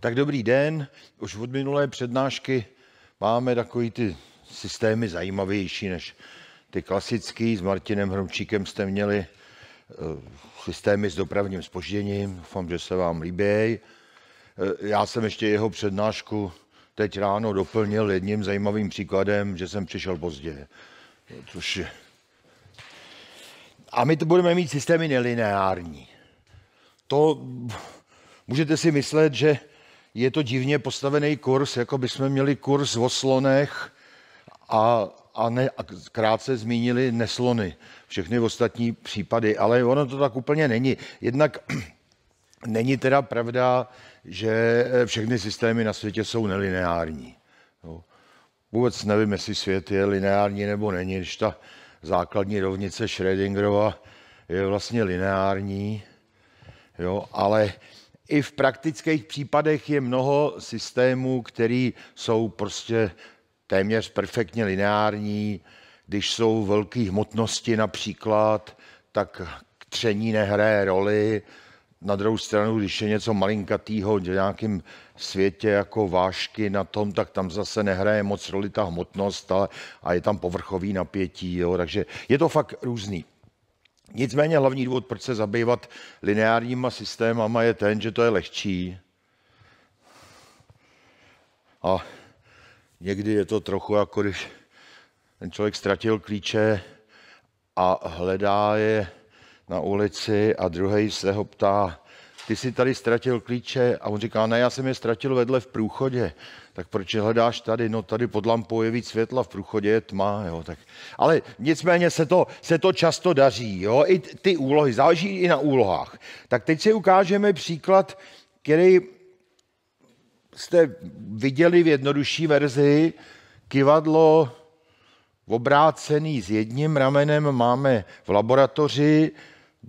Tak dobrý den, už od minulé přednášky máme takový ty systémy zajímavější než ty klasický. S Martinem Hromčíkem jste měli eh, systémy s dopravním spožděním, doufám, že se vám líbí. Eh, já jsem ještě jeho přednášku teď ráno doplnil jedním zajímavým příkladem, že jsem přišel pozdě, což A my to budeme mít systémy nelineární. To můžete si myslet, že je to divně postavený kurz, jako by jsme měli kurz o slonech a, a, ne, a krátce zmínili neslony, všechny ostatní případy, ale ono to tak úplně není. Jednak není teda pravda, že všechny systémy na světě jsou nelineární. Jo. Vůbec nevím, jestli svět je lineární nebo není, když ta základní rovnice Schrödingerova je vlastně lineární, jo, ale i v praktických případech je mnoho systémů, které jsou prostě téměř perfektně lineární. Když jsou velké hmotnosti například, tak tření nehraje roli. Na druhou stranu, když je něco malinkatýho v nějakém světě jako vášky na tom, tak tam zase nehraje moc roli ta hmotnost ale, a je tam povrchový napětí. Jo, takže je to fakt různý. Nicméně hlavní důvod, proč se zabývat lineárníma systémama, je ten, že to je lehčí. A někdy je to trochu jako když ten člověk ztratil klíče a hledá je na ulici a druhý se ho ptá, ty jsi tady ztratil klíče. A on říká, ne, já jsem je ztratil vedle v průchodě. Tak proč je hledáš tady? No tady pod lampou je víc světla, v průchodě je tma. Jo, tak. Ale nicméně se to, se to často daří. Jo? I ty úlohy, záleží i na úlohách. Tak teď si ukážeme příklad, který jste viděli v jednodušší verzi. Kivadlo obrácený s jedním ramenem máme v laboratoři,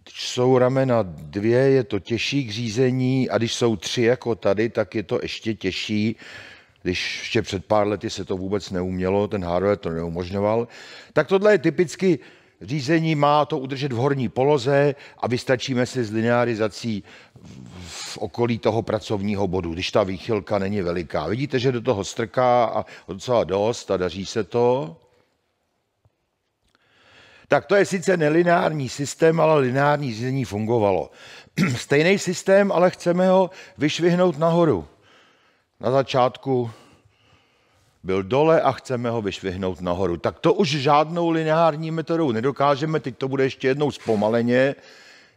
když jsou ramena dvě, je to těžší k řízení a když jsou tři jako tady, tak je to ještě těžší. Když ještě před pár lety se to vůbec neumělo, ten hardware to neumožňoval. Tak tohle je typicky řízení, má to udržet v horní poloze a vystačíme si s linearizací v okolí toho pracovního bodu, když ta výchylka není veliká. Vidíte, že do toho strká a docela dost a daří se to tak to je sice nelineární systém, ale lineární řízení fungovalo. Stejný systém, ale chceme ho vyšvihnout nahoru. Na začátku byl dole a chceme ho vyšvihnout nahoru. Tak to už žádnou lineární metodou nedokážeme, teď to bude ještě jednou zpomaleně.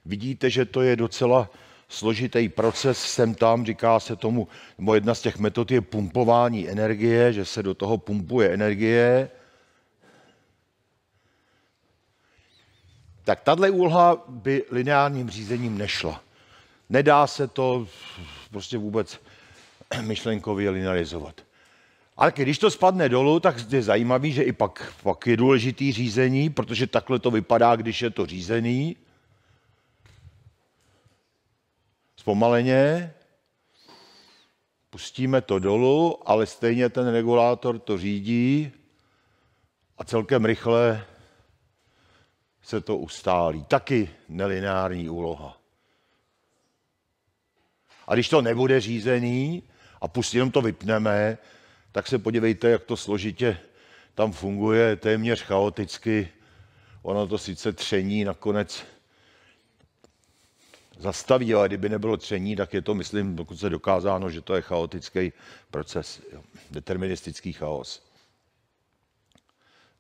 Vidíte, že to je docela složitý proces, jsem tam, říká se tomu, nebo jedna z těch metod je pumpování energie, že se do toho pumpuje energie tak tahle úloha by lineárním řízením nešla. Nedá se to prostě vůbec myšlenkově linearizovat. Ale když to spadne dolů, tak je zajímavý, že i pak, pak je důležitý řízení, protože takhle to vypadá, když je to řízený. Zpomaleně, pustíme to dolů, ale stejně ten regulátor to řídí a celkem rychle se to ustálí. Taky nelineární úloha. A když to nebude řízený a pustí, jenom to vypneme, tak se podívejte, jak to složitě tam funguje, téměř chaoticky. Ono to sice tření nakonec zastaví, ale kdyby nebylo tření, tak je to, myslím, dokud se dokázáno, že to je chaotický proces, jo. deterministický chaos.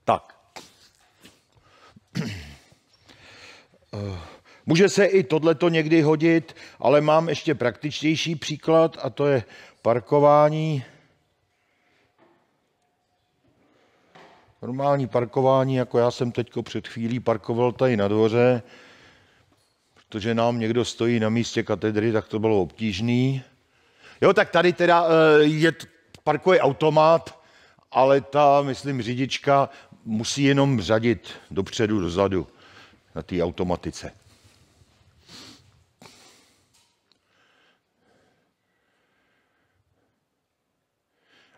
Tak. Eh, může se i tohleto někdy hodit, ale mám ještě praktičtější příklad a to je parkování. Normální parkování, jako já jsem teď před chvílí parkoval tady na dvoře, protože nám někdo stojí na místě katedry, tak to bylo obtížný. Jo, tak tady teda eh, je, parkuje automat, ale ta, myslím, řidička musí jenom řadit dopředu, dozadu na té automatice.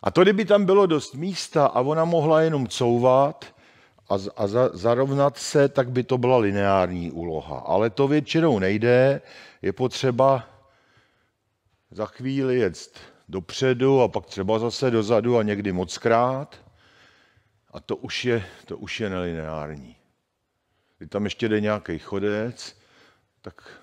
A to, kdyby tam bylo dost místa a ona mohla jenom couvat a, a za, zarovnat se, tak by to byla lineární úloha. Ale to většinou nejde, je potřeba za chvíli jet dopředu a pak třeba zase dozadu a někdy moc krát. A to už je, to už je nelineární. Když tam ještě jde nějaký chodec, tak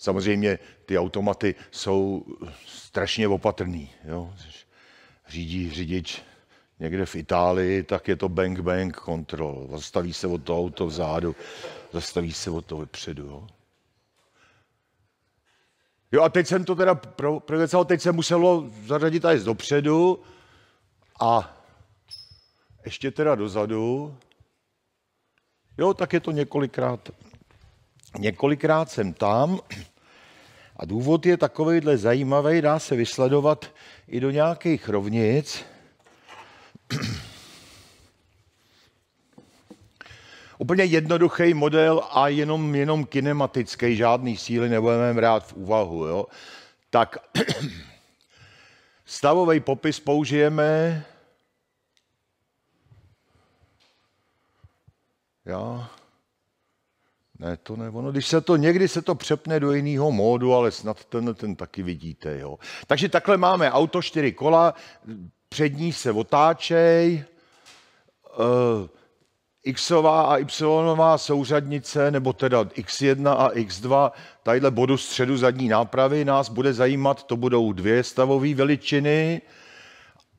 Samozřejmě ty automaty jsou strašně opatrný. Jo? Když řídí řidič někde v Itálii, tak je to bang bang kontrol. Zastaví se od toho auto vzadu, zastaví se od toho vepředu. Jo? jo a teď jsem to teda pro, pro teď se muselo zařadit až dopředu a ještě teda dozadu, jo, tak je to několikrát. Několikrát jsem tam a důvod je takovýhle zajímavý, dá se vysledovat i do nějakých rovnic. Úplně jednoduchý model a jenom, jenom kinematický, žádný síly nebudeme brát v úvahu. Jo? Tak stavový popis použijeme Já? Ne, to ne. Ono, když se to někdy se to přepne do jiného módu, ale snad ten, ten taky vidíte. Jo. Takže takhle máme auto, čtyři kola, přední se otáčej, uh, xová a y souřadnice, nebo teda x1 a x2, tadyhle bodu středu zadní nápravy nás bude zajímat, to budou dvě stavové veličiny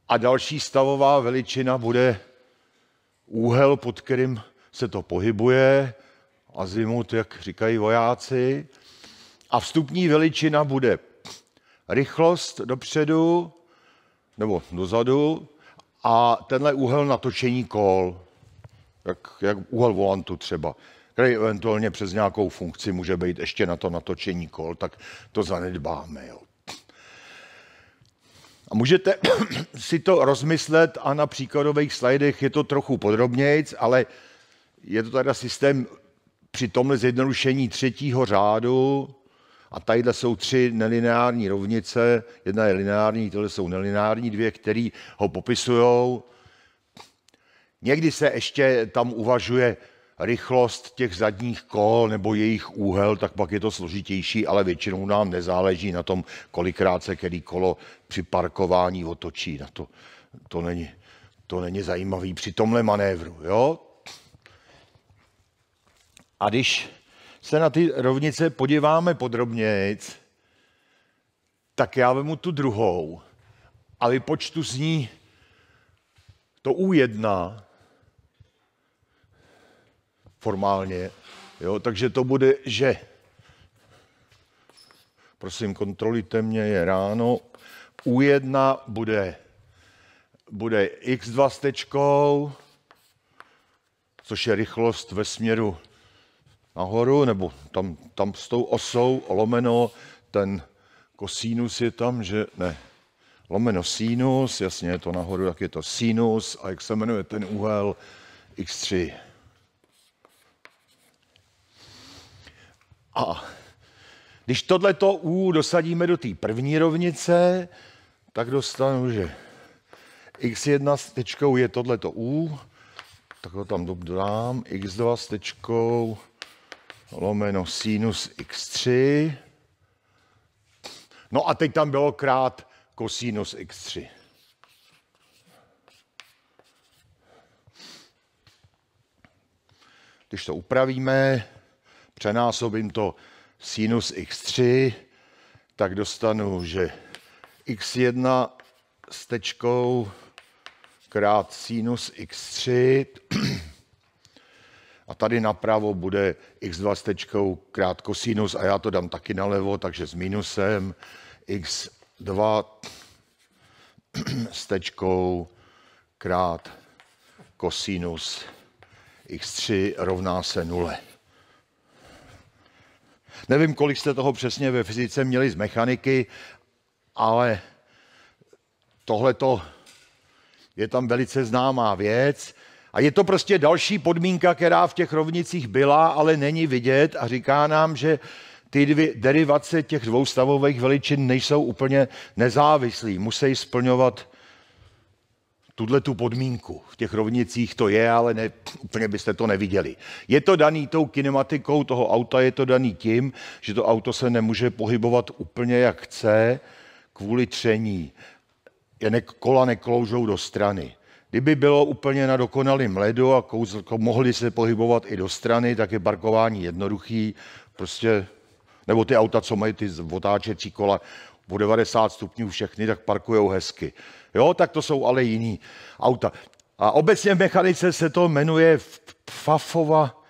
a další stavová veličina bude úhel, pod kterým se to pohybuje, azimut, jak říkají vojáci. A vstupní veličina bude rychlost dopředu nebo dozadu a tenhle úhel natočení kol, jak, jak úhel volantu třeba, který eventuálně přes nějakou funkci může být ještě na to natočení kol, tak to zanedbáme. Jo. A můžete si to rozmyslet a na příkladových slajdech je to trochu podrobnějc, ale je to teda systém při tomhle zjednodušení třetího řádu a tadyhle jsou tři nelineární rovnice, jedna je lineární, tyhle jsou nelineární dvě, které ho popisují. Někdy se ještě tam uvažuje rychlost těch zadních kol nebo jejich úhel, tak pak je to složitější, ale většinou nám nezáleží na tom, kolikrát se který kolo při parkování otočí. Na to, to, není, to není zajímavý při tomhle manévru. Jo? A když se na ty rovnice podíváme podrobněji, tak já vemu tu druhou a vypočtu z ní to U1 formálně. Jo, takže to bude, že prosím, kontrolujte mě, je ráno. U1 bude, bude x2 s tečkou, což je rychlost ve směru nahoru, nebo tam, tam s tou osou lomeno, ten kosinus je tam, že ne, lomeno sinus, jasně je to nahoru, tak je to sinus a jak se jmenuje ten úhel x3. A když tohleto u dosadíme do té první rovnice, tak dostanu, že x1 s tečkou je tohleto u, tak ho tam dodám, x2 s tečkou lomeno sinus x3. No a teď tam bylo krát kosinus x3. Když to upravíme, přenásobím to sinus x3, tak dostanu, že x1 s tečkou krát sinus x3 a tady napravo bude x2 s tečkou krátko sinus a já to dám taky nalevo, takže s minusem x2 s tečkou krát kosinus x3 rovná se nule. Nevím, kolik jste toho přesně ve fyzice měli z mechaniky, ale tohleto je tam velice známá věc a je to prostě další podmínka, která v těch rovnicích byla, ale není vidět a říká nám, že ty dvě derivace těch dvou stavových veličin nejsou úplně nezávislí. Musí splňovat tuhle tu podmínku. V těch rovnicích to je, ale ne, úplně byste to neviděli. Je to daný tou kinematikou toho auta, je to daný tím, že to auto se nemůže pohybovat úplně jak chce kvůli tření. Je ne, kola nekloužou do strany. Kdyby bylo úplně na dokonalém ledu a kouzlko, mohli se pohybovat i do strany, tak je parkování jednoduchý. Prostě, nebo ty auta, co mají ty otáčecí kola o 90 stupňů všechny, tak parkují hezky. Jo, tak to jsou ale jiný auta. A obecně v mechanice se to jmenuje Pfafova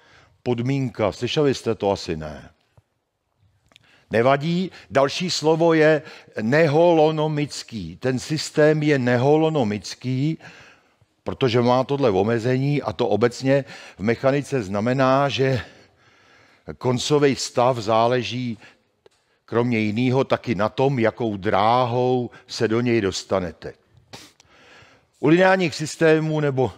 podmínka. Slyšeli jste to asi ne. Nevadí. Další slovo je neholonomický. Ten systém je neholonomický protože má tohle omezení a to obecně v mechanice znamená, že koncový stav záleží kromě jiného taky na tom, jakou dráhou se do něj dostanete. U lineárních systémů nebo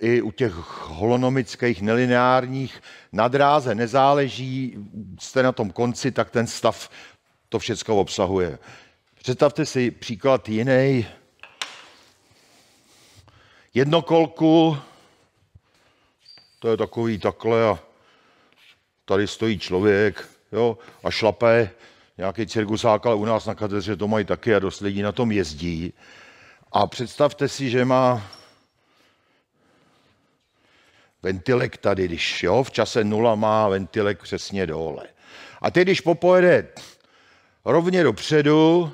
i u těch holonomických, nelineárních, na dráze nezáleží, jste na tom konci, tak ten stav to všechno obsahuje. Představte si příklad jiný, jednokolku, to je takový takhle a tady stojí člověk jo, a šlape nějaký cirkusák, ale u nás na katedře to mají taky a dost lidí na tom jezdí. A představte si, že má ventilek tady, když jo, v čase nula má ventilek přesně dole. A teď, když popojede rovně dopředu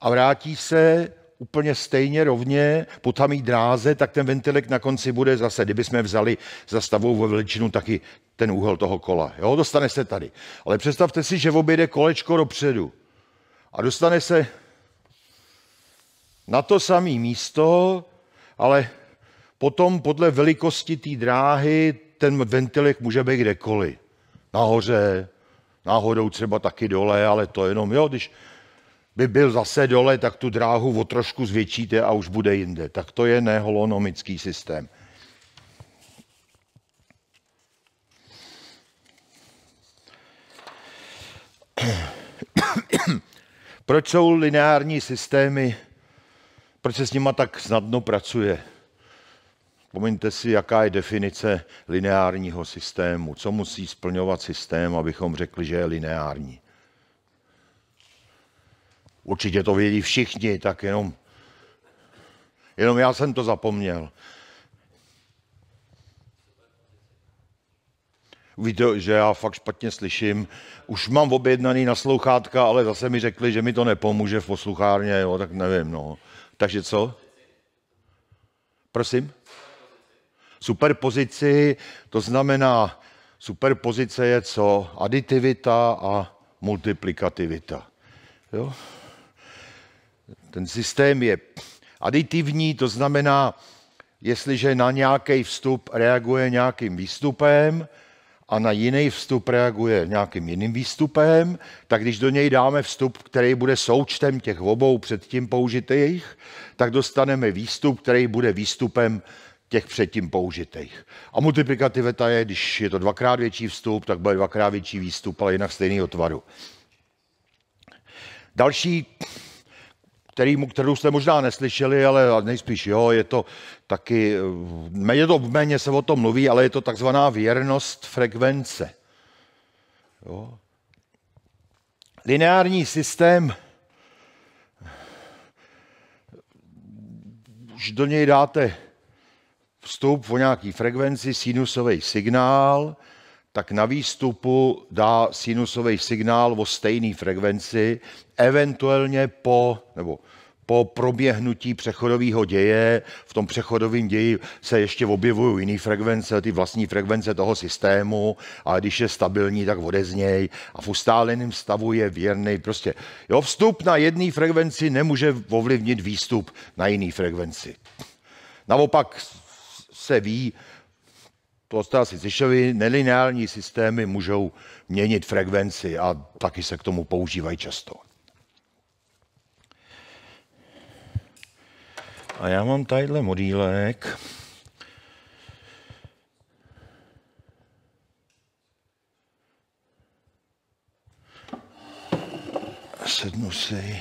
a vrátí se, úplně stejně rovně po tamý dráze, tak ten ventilek na konci bude zase, kdyby jsme vzali za stavovou veličinu taky ten úhel toho kola. Jo, dostane se tady. Ale představte si, že objede kolečko dopředu a dostane se na to samé místo, ale potom podle velikosti té dráhy ten ventilek může být kdekoliv. Nahoře, náhodou třeba taky dole, ale to jenom, jo, když by byl zase dole, tak tu dráhu o trošku zvětšíte a už bude jinde. Tak to je neholonomický systém. Proč jsou lineární systémy, proč se s nima tak snadno pracuje? Vzpomeňte si, jaká je definice lineárního systému. Co musí splňovat systém, abychom řekli, že je lineární? Určitě to vědí všichni, tak jenom, jenom já jsem to zapomněl. Víte, že já fakt špatně slyším. Už mám objednaný na sluchátka, ale zase mi řekli, že mi to nepomůže v posluchárně, jo, tak nevím, no. Takže co? Prosím? Superpozici, to znamená, superpozice je co? Aditivita a multiplikativita. Jo? ten systém je aditivní, to znamená, jestliže na nějaký vstup reaguje nějakým výstupem a na jiný vstup reaguje nějakým jiným výstupem, tak když do něj dáme vstup, který bude součtem těch obou předtím použitých, tak dostaneme výstup, který bude výstupem těch předtím použitých. A multiplikativita je, když je to dvakrát větší vstup, tak bude dvakrát větší výstup, ale jinak stejný otvaru. Další kterýmu, kterou jste možná neslyšeli, ale nejspíš jo, je to taky, je eh, to, méně se o tom mluví, ale je to takzvaná věrnost frekvence. Jo. Lineární systém, eh, už do něj dáte vstup o nějaký frekvenci, sinusový signál – tak na výstupu dá sinusový signál o stejné frekvenci, eventuálně po, nebo po proběhnutí přechodového děje, v tom přechodovém ději se ještě objevují jiné frekvence, ty vlastní frekvence toho systému, ale když je stabilní, tak odezněj a v ustáleném stavu je věrný. Prostě jo, vstup na jedné frekvenci nemůže ovlivnit výstup na jiné frekvenci. Naopak se ví, to jste asi slyšeli, nelineární systémy můžou měnit frekvenci a taky se k tomu používají často. A já mám tadyhle modílek. Sednu si.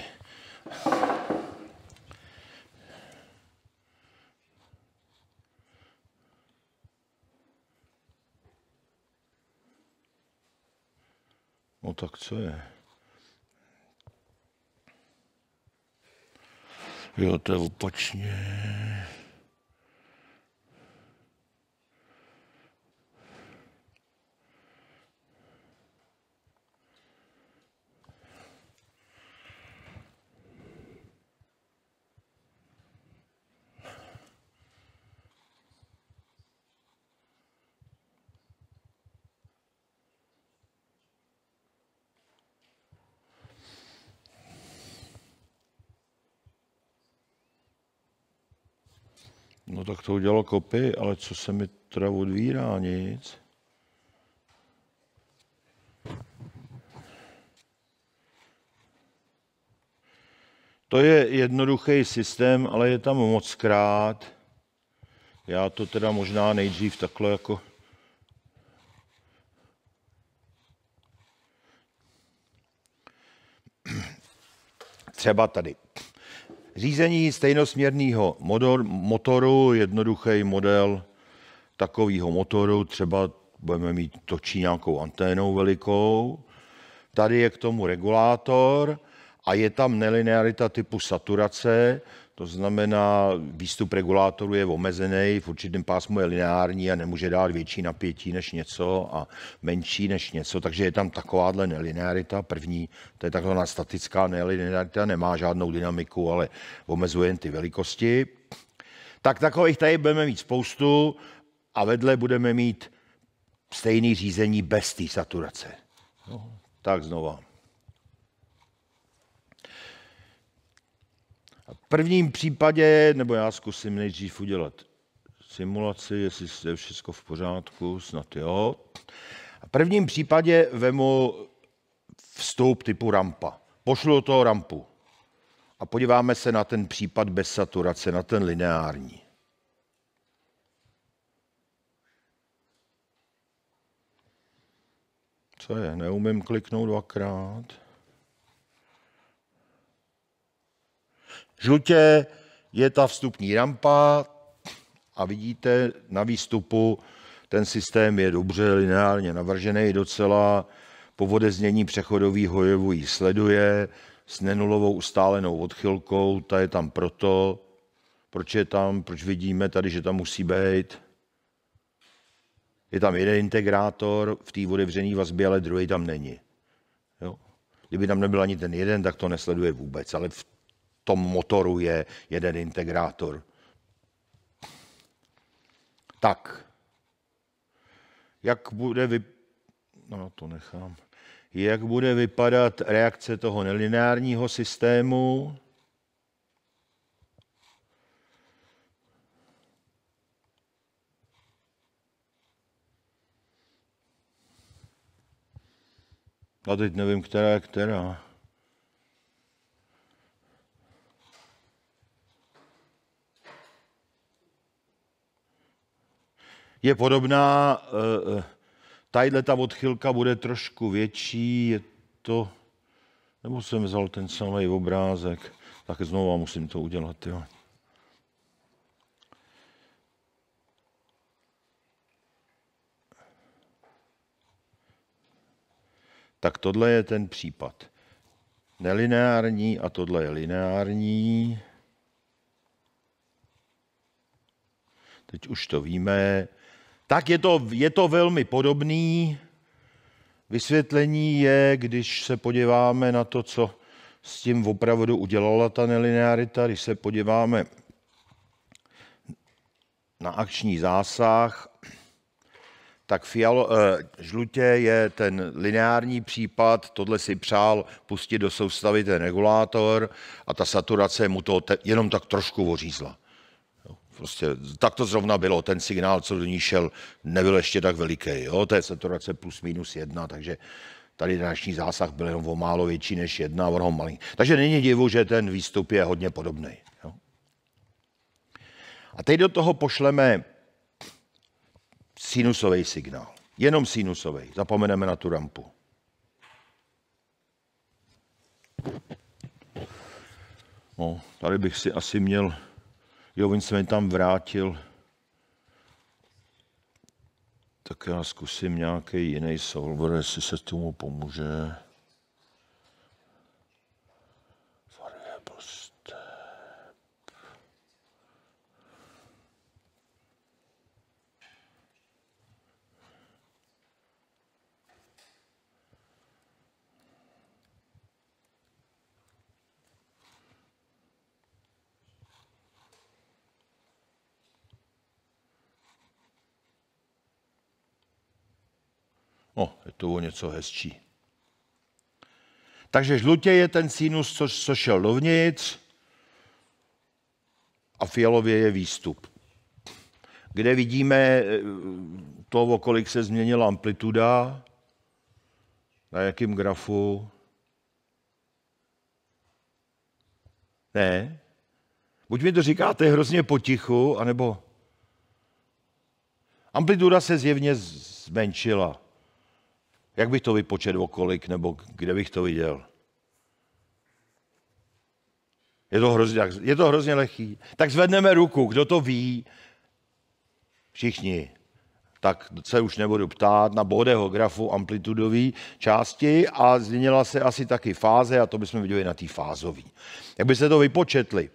No tak co je? Jo, to je opačně. tak to udělalo kopy, ale co se mi teda odvírá? Nic. To je jednoduchý systém, ale je tam moc krát. Já to teda možná nejdřív takhle jako... Třeba tady. Řízení stejnosměrného motoru, jednoduchý model takového motoru, třeba budeme mít točí nějakou anténou velikou. Tady je k tomu regulátor a je tam nelinearita typu saturace, to znamená, výstup regulátoru je omezený, v určitém pásmu je lineární a nemůže dát větší napětí než něco a menší než něco, takže je tam takováhle nelinearita. První, to je takzvaná statická nelinearita, nemá žádnou dynamiku, ale omezuje jen ty velikosti. Tak takových tady budeme mít spoustu a vedle budeme mít stejný řízení bez té saturace. tak znovu. prvním případě, nebo já zkusím nejdřív udělat simulaci, jestli je všechno v pořádku, snad jo. A v prvním případě vemu vstup typu rampa. Pošlu do toho rampu a podíváme se na ten případ bez saturace, na ten lineární. Co je? Neumím kliknout dvakrát. Žlutě je ta vstupní rampa a vidíte na výstupu, ten systém je dobře lineárně navržený docela, vodeznění přechodový hojevu ji sleduje s nenulovou ustálenou odchylkou, ta je tam proto, proč je tam, proč vidíme tady, že tam musí být. Je tam jeden integrátor v té otevřené vazbě, ale druhý tam není. Jo? Kdyby tam nebyl ani ten jeden, tak to nesleduje vůbec, ale v tom motoru je jeden integrátor. Tak, jak bude vy... No, to nechám. Jak bude vypadat reakce toho nelineárního systému? A teď nevím, která je která. je podobná. Eh, eh, tadyhle ta odchylka bude trošku větší, je to... Nebo jsem vzal ten samý obrázek, tak znovu musím to udělat, jo. Tak tohle je ten případ. Nelineární a tohle je lineární. Teď už to víme, tak je to, je to velmi podobný. Vysvětlení je, když se podíváme na to, co s tím opravdu udělala ta nelinearita, když se podíváme na akční zásah, tak fialo, eh, žlutě je ten lineární případ, tohle si přál pustit do soustavy ten regulátor a ta saturace mu to te, jenom tak trošku ořízla prostě tak to zrovna bylo. Ten signál, co do ní šel, nebyl ještě tak veliký. Jo? To je saturace plus minus jedna, takže tady dnešní zásah byl jenom o málo větší než jedna, on ho malý. Takže není divu, že ten výstup je hodně podobný. Jo? A teď do toho pošleme sinusový signál. Jenom sinusový. Zapomeneme na tu rampu. No, tady bych si asi měl Jo, on se mi tam vrátil. Tak já zkusím nějaký jiný solver, jestli se tomu pomůže. No, je to o něco hezčí. Takže žlutě je ten sinus, co, co šel dovnitř, a fialově je výstup, kde vidíme eh, to, o kolik se změnila amplituda, na jakém grafu. Ne. Buď mi to říkáte hrozně potichu, anebo amplituda se zjevně zmenšila. Jak bych to vypočet o kolik, nebo kde bych to viděl? Je to hrozně, je to hrozně lehký. Tak zvedneme ruku, kdo to ví? Všichni. Tak se už nebudu ptát na bodeho grafu amplitudové části a změnila se asi taky fáze a to bychom viděli na té fázové. Jak byste to vypočetli?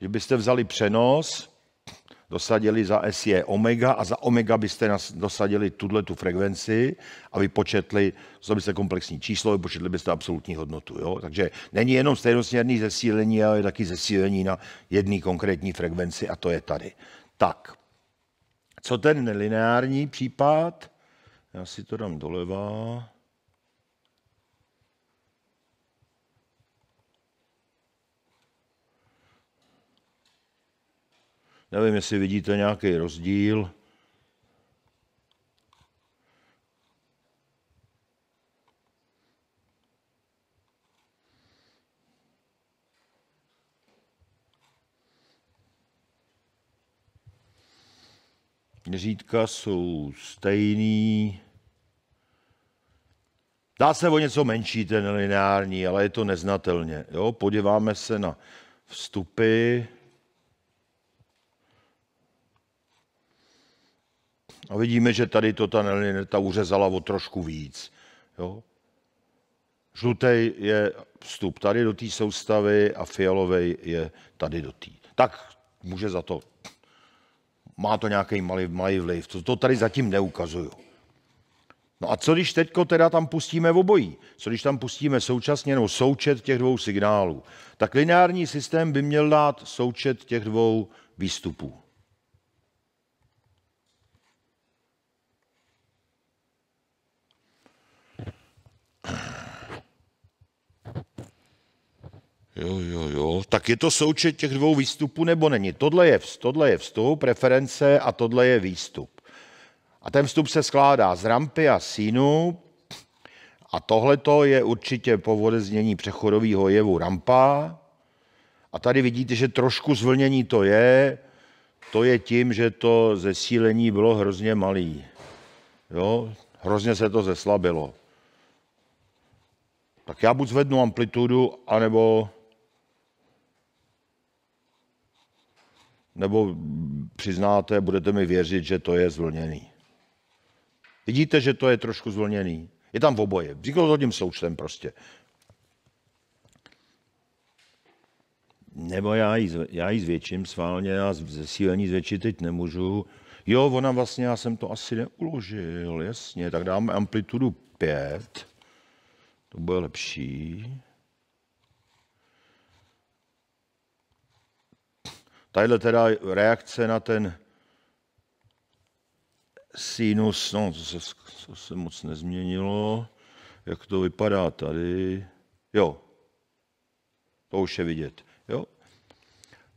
Že byste vzali přenos, dosadili za S je omega a za omega byste nas dosadili tuhle tu frekvenci a vypočetli, to byste komplexní číslo, vypočetli byste absolutní hodnotu. Jo? Takže není jenom stejnosměrný zesílení, ale je taky zesílení na jedné konkrétní frekvenci a to je tady. Tak, co ten nelineární případ? Já si to dám doleva. Nevím, jestli vidíte nějaký rozdíl. Měřítka jsou stejný. Dá se o něco menší ten lineární, ale je to neznatelně. Jo? Podíváme se na vstupy. A vidíme, že tady to ta nelineta uřezala o trošku víc. Jo? Žlutej je vstup tady do té soustavy a fialovej je tady do té. Tak může za to. Má to nějaký malý, malý vliv. To, to tady zatím neukazuju. No a co když teďko teda tam pustíme v obojí? Co když tam pustíme současně nebo součet těch dvou signálů? Tak lineární systém by měl dát součet těch dvou výstupů. Jo, jo, jo. Tak je to součet těch dvou výstupů nebo není? Tohle je, tohle je vstup, preference a tohle je výstup. A ten vstup se skládá z rampy a sínu a tohle je určitě povode znění přechodového jevu rampa. A tady vidíte, že trošku zvlnění to je. To je tím, že to zesílení bylo hrozně malý. Jo? Hrozně se to zeslabilo tak já buď zvednu amplitudu, anebo nebo přiznáte, budete mi věřit, že to je zvlněný. Vidíte, že to je trošku zvlněný. Je tam v oboje. Říkalo to tím součtem prostě. Nebo já ji, já ji zvětším sválně, já zesílení zvětšit teď nemůžu. Jo, ona vlastně, já jsem to asi neuložil, jasně, tak dáme amplitudu 5. To bude lepší. Tadyhle teda reakce na ten sinus, no, to se, to se moc nezměnilo. Jak to vypadá tady? Jo, to už je vidět. Jo,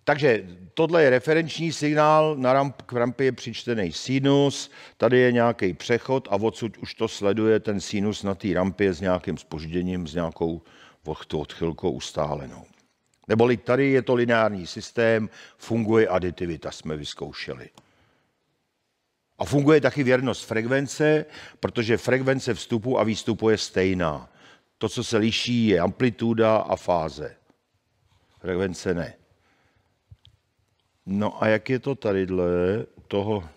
takže tohle je referenční signál, na ramp, k rampě je přičtený sinus, tady je nějaký přechod a odsud už to sleduje ten sinus na té rampě s nějakým spožděním, s nějakou vlhtou odchylkou ustálenou. Neboli tady je to lineární systém, funguje aditivita, jsme vyzkoušeli. A funguje taky věrnost frekvence, protože frekvence vstupu a výstupu je stejná. To, co se liší, je amplituda a fáze. Frekvence ne. No a jak je to tady dle toho,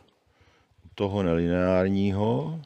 toho nelineárního?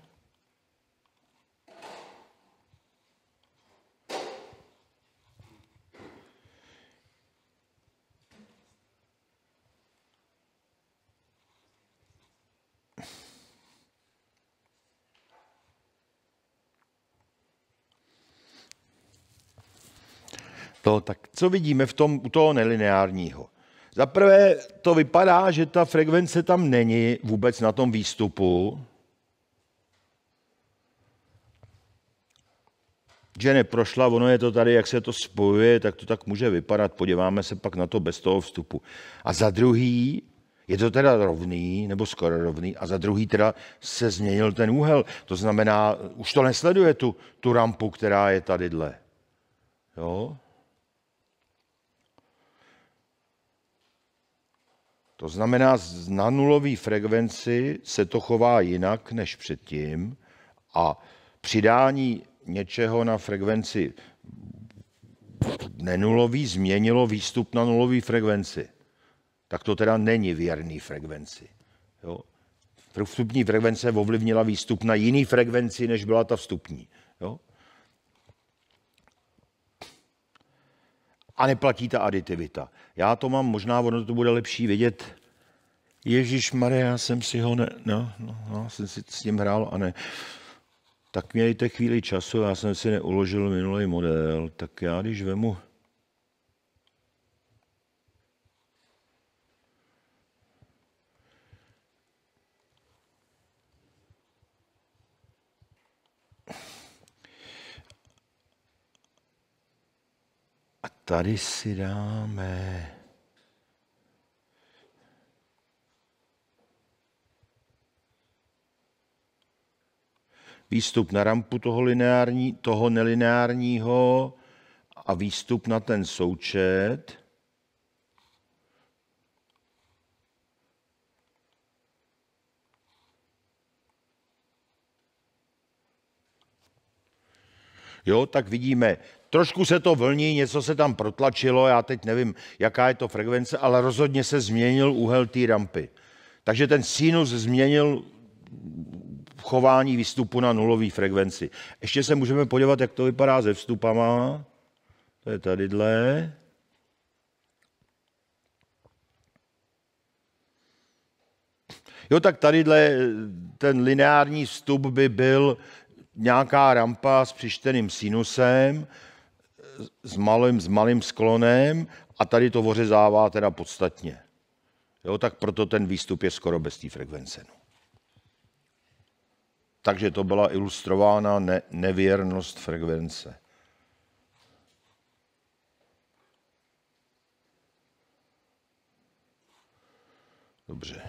To, no, tak co vidíme v tom, u toho nelineárního? Za prvé to vypadá, že ta frekvence tam není vůbec na tom výstupu, že neprošla, ono je to tady, jak se to spojuje, tak to tak může vypadat. Podíváme se pak na to bez toho vstupu. A za druhý, je to teda rovný, nebo skoro rovný, a za druhý teda se změnil ten úhel. To znamená, už to nesleduje tu, tu rampu, která je tady dle, Jo? To znamená, na nulové frekvenci se to chová jinak než předtím a přidání něčeho na frekvenci nenulový změnilo výstup na nulový frekvenci. Tak to teda není věrný frekvenci. Jo? Vstupní frekvence ovlivnila výstup na jiný frekvenci, než byla ta vstupní. Jo? a neplatí ta aditivita. Já to mám, možná ono to bude lepší vidět. Ježíš Maria, já jsem si ho ne, no, no, no, jsem si s ním hrál a ne. Tak mějte chvíli času, já jsem si neuložil minulý model, tak já když vemu tady si dáme výstup na rampu toho, lineární, toho nelineárního a výstup na ten součet. Jo, tak vidíme, Trošku se to vlní, něco se tam protlačilo, já teď nevím, jaká je to frekvence, ale rozhodně se změnil úhel té rampy. Takže ten sinus změnil chování výstupu na nulové frekvenci. Ještě se můžeme podívat, jak to vypadá se vstupama. To je dle. Jo, tak dle ten lineární vstup by byl nějaká rampa s přištěným sinusem, s malým, s malým sklonem a tady to ořezává teda podstatně. Jo, tak proto ten výstup je skoro bez té frekvence. No. Takže to byla ilustrována ne, nevěrnost frekvence. Dobře.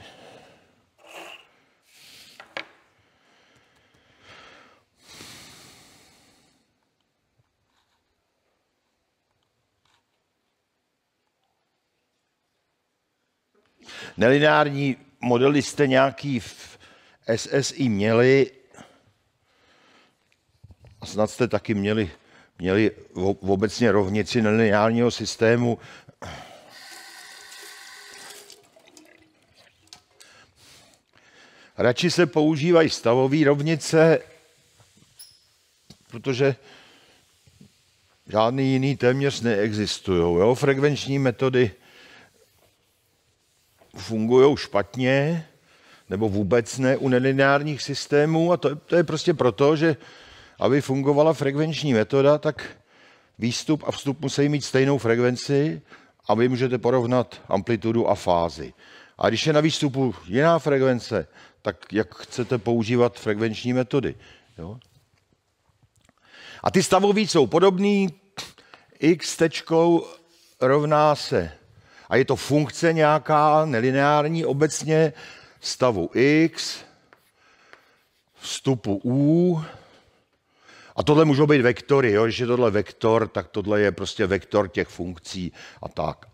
Nelineární modely jste nějaký v SSI měli a snad jste taky měli, měli v obecně rovnici nelineárního systému. Radši se používají stavové rovnice, protože žádný jiný téměř neexistují. Jo? Frekvenční metody fungují špatně nebo vůbec ne u nelineárních systémů a to, to je prostě proto, že aby fungovala frekvenční metoda, tak výstup a vstup musí mít stejnou frekvenci a vy můžete porovnat amplitudu a fázi. A když je na výstupu jiná frekvence, tak jak chcete používat frekvenční metody? Jo? A ty stavoví jsou podobný, x tečkou rovná se a je to funkce nějaká nelineární obecně stavu x, vstupu u, a tohle můžou být vektory, jo? když je tohle vektor, tak tohle je prostě vektor těch funkcí a tak.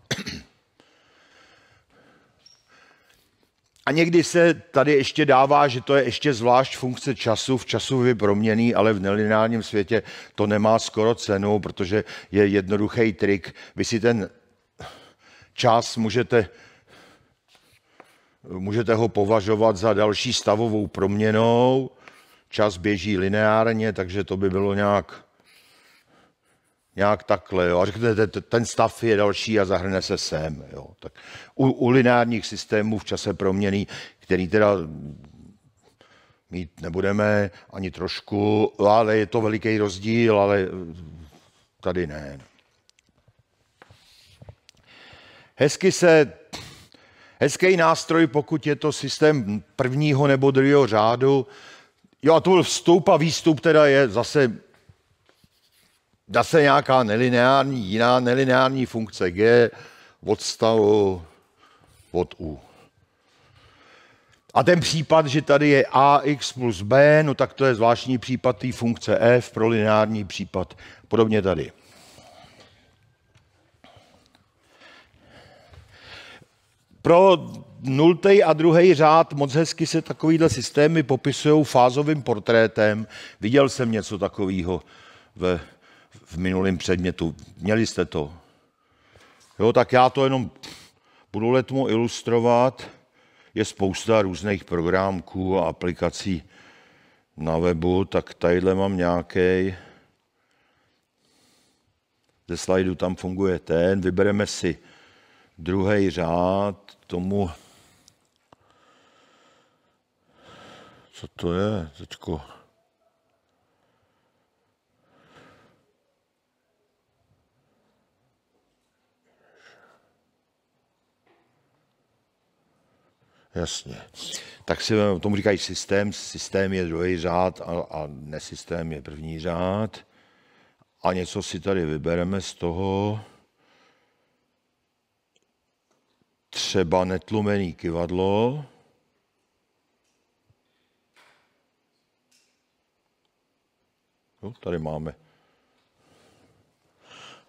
A někdy se tady ještě dává, že to je ještě zvlášť funkce času, v času je proměný, ale v nelineárním světě to nemá skoro cenu, protože je jednoduchý trik. Vy si ten čas, můžete, můžete ho považovat za další stavovou proměnou. Čas běží lineárně, takže to by bylo nějak, nějak takhle. Jo. A řeknete, ten stav je další a zahrne se sem. Jo. Tak u, u lineárních systémů v čase proměný, který teda mít nebudeme ani trošku, ale je to veliký rozdíl, ale tady ne. Hezky se, hezký nástroj, pokud je to systém prvního nebo druhého řádu. Jo a to byl vstup a výstup teda je zase zase nějaká nelineární, jiná nelineární funkce G od stavu od U. A ten případ, že tady je ax plus b, no tak to je zvláštní případ té funkce f pro lineární případ. Podobně tady. pro nultej a druhý řád moc hezky se takovýhle systémy popisují fázovým portrétem. Viděl jsem něco takového v, v minulém předmětu. Měli jste to? Jo, tak já to jenom budu letmo ilustrovat. Je spousta různých programků a aplikací na webu, tak tadyhle mám nějaký. Ze slajdu tam funguje ten, vybereme si druhý řád tomu, co to je teďko? Jasně. Tak si tomu říkají systém. Systém je druhý řád a, a nesystém je první řád. A něco si tady vybereme z toho. třeba netlumený kivadlo, No, tady máme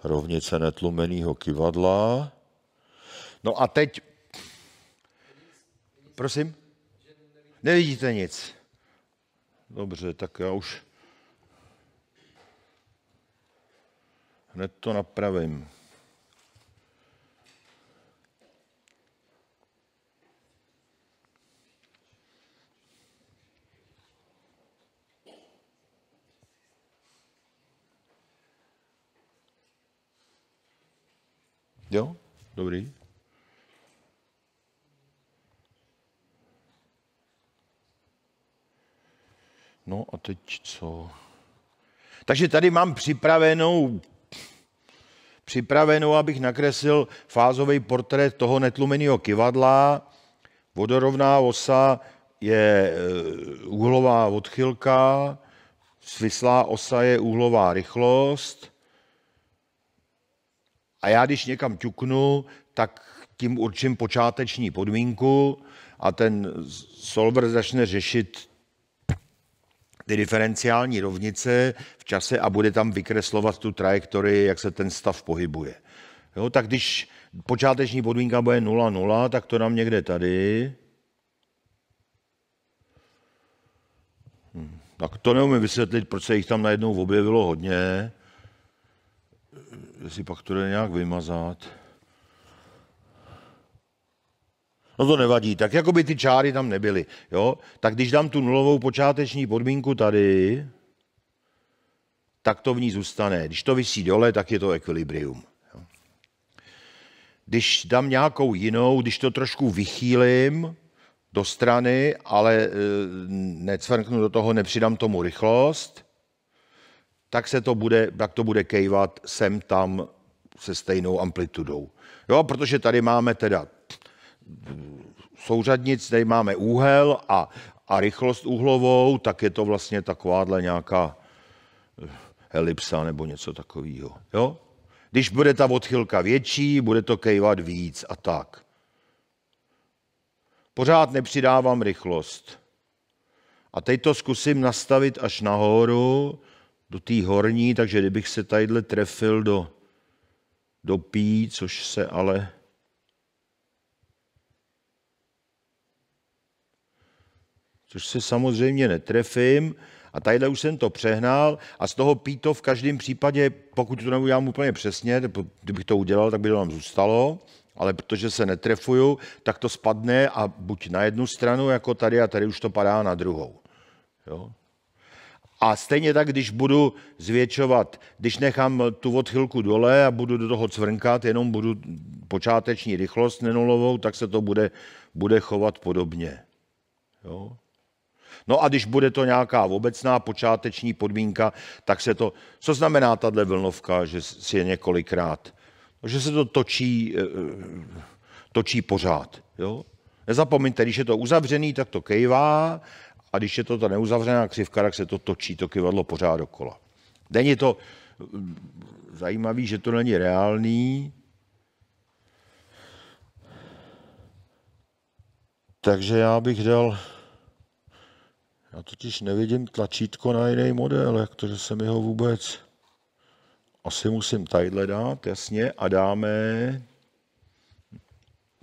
rovnice netlumeného kivadla. No a teď, prosím, nevidíte nic. Dobře, tak já už hned to napravím. Jo? Dobrý. No a teď co? Takže tady mám připravenou, připravenou, abych nakreslil fázový portrét toho netlumeného kivadla. Vodorovná osa je eh, úhlová odchylka, svislá osa je úhlová rychlost a já když někam ťuknu, tak tím určím počáteční podmínku a ten solver začne řešit ty diferenciální rovnice v čase a bude tam vykreslovat tu trajektorii, jak se ten stav pohybuje. Jo, tak když počáteční podmínka bude 0,0, tak to nám někde tady. Hm, tak to neumím vysvětlit, proč se jich tam najednou objevilo hodně jestli pak to jde nějak vymazat. No to nevadí, tak jako by ty čáry tam nebyly, jo? Tak když dám tu nulovou počáteční podmínku tady, tak to v ní zůstane. Když to vysí dole, tak je to ekvilibrium. Když dám nějakou jinou, když to trošku vychýlím do strany, ale e, necvrknu do toho, nepřidám tomu rychlost, tak se to bude, tak to bude kejvat sem tam se stejnou amplitudou. Jo, protože tady máme teda souřadnic, tady máme úhel a, a rychlost úhlovou, tak je to vlastně takováhle nějaká eh, elipsa nebo něco takového. Jo? Když bude ta odchylka větší, bude to kejvat víc a tak. Pořád nepřidávám rychlost. A teď to zkusím nastavit až nahoru, do té horní, takže kdybych se tadyhle trefil do, do pí, což se ale což se samozřejmě netrefím. A tadyhle už jsem to přehnal a z toho píto v každém případě, pokud to neudělám úplně přesně, kdybych to udělal, tak by to nám zůstalo, ale protože se netrefuju, tak to spadne a buď na jednu stranu, jako tady, a tady už to padá na druhou. Jo? A stejně tak, když budu zvětšovat, když nechám tu odchylku dole a budu do toho cvrnkat, jenom budu počáteční rychlost nenulovou, tak se to bude, bude chovat podobně. Jo? No a když bude to nějaká obecná počáteční podmínka, tak se to... Co znamená tahle vlnovka, že si je několikrát? No, že se to točí, eh, eh, točí pořád. Jo? Nezapomeňte, když je to uzavřený, tak to kejvá, a když je to ta neuzavřená křivka, tak se to točí, to kyvadlo pořád dokola. Není to mm, zajímavý, že to není reálný, takže já bych dal já totiž nevidím tlačítko na jiný model, jak to, že se mi ho vůbec... Asi musím tadyhle dát, jasně, a dáme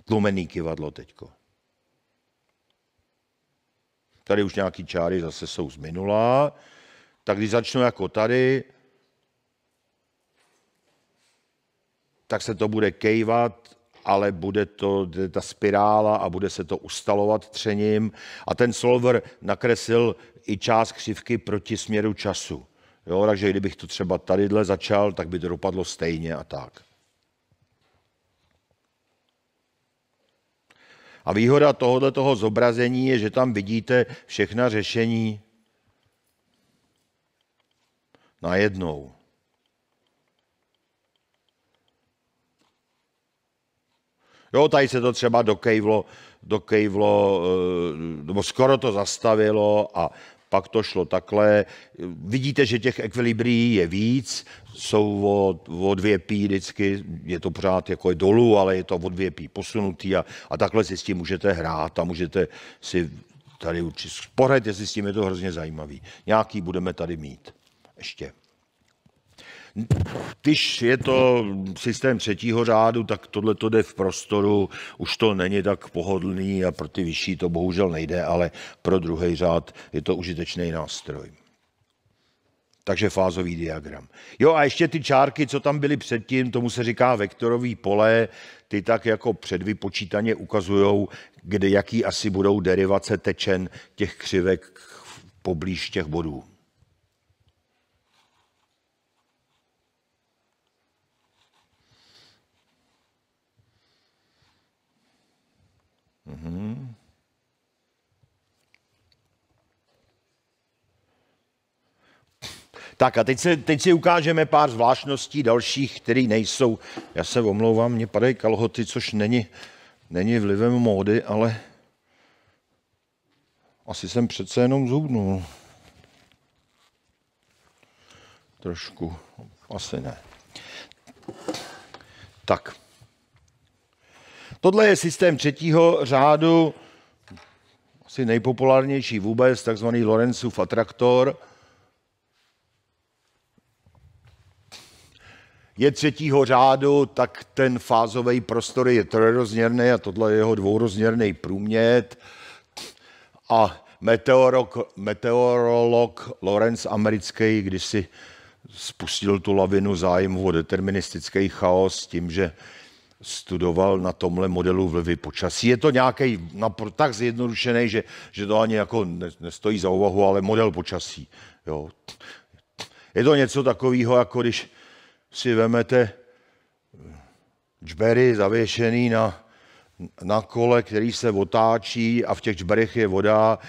tlumený kivadlo teďko. Tady už nějaký čáry zase jsou z minula. Tak když začnu jako tady, tak se to bude kejvat, ale bude to ta spirála a bude se to ustalovat třením. A ten solver nakresil i část křivky proti směru času. Jo, takže kdybych to třeba tadyhle začal, tak by to dopadlo stejně a tak. A výhoda tohoto toho zobrazení je, že tam vidíte všechna řešení najednou. Jo, tady se to třeba dokejvlo, dokejvlo, eh, nebo skoro to zastavilo a pak to šlo takhle. Vidíte, že těch ekvilibrií je víc, jsou o, o dvě pí vždycky, je to pořád jako je dolů, ale je to o dvě pí posunutý a, a takhle si s tím můžete hrát a můžete si tady určitě sporajte jestli s tím, je to hrozně zajímavý. Nějaký budeme tady mít ještě. Když je to systém třetího řádu, tak tohle to jde v prostoru, už to není tak pohodlný a pro ty vyšší to bohužel nejde, ale pro druhý řád je to užitečný nástroj. Takže fázový diagram. Jo a ještě ty čárky, co tam byly předtím, tomu se říká vektorový pole, ty tak jako předvypočítaně ukazují, kde jaký asi budou derivace tečen těch křivek poblíž těch bodů. Mhm. Tak a teď, se, teď si ukážeme pár zvláštností dalších, které nejsou. Já se omlouvám, mě padají kalhoty, což není, není vlivem módy, ale asi jsem přece jenom zhubnul. Trošku, asi ne. Tak. Tohle je systém třetího řádu, asi nejpopulárnější vůbec, takzvaný Lorenzův atraktor. Je třetího řádu, tak ten fázový prostor je trojrozměrný a tohle je jeho dvourozměrný průmět. A meteorok, meteorolog Lorenz americký když si spustil tu lavinu zájmu o deterministický chaos tím, že studoval na tomhle modelu vlivy počasí. Je to nějaký tak zjednodušený, že, že to ani jako ne, nestojí za úvahu, ale model počasí. Jo. Je to něco takového, jako když si vemete eh, džbery zavěšený na, na kole, který se otáčí a v těch džberech je voda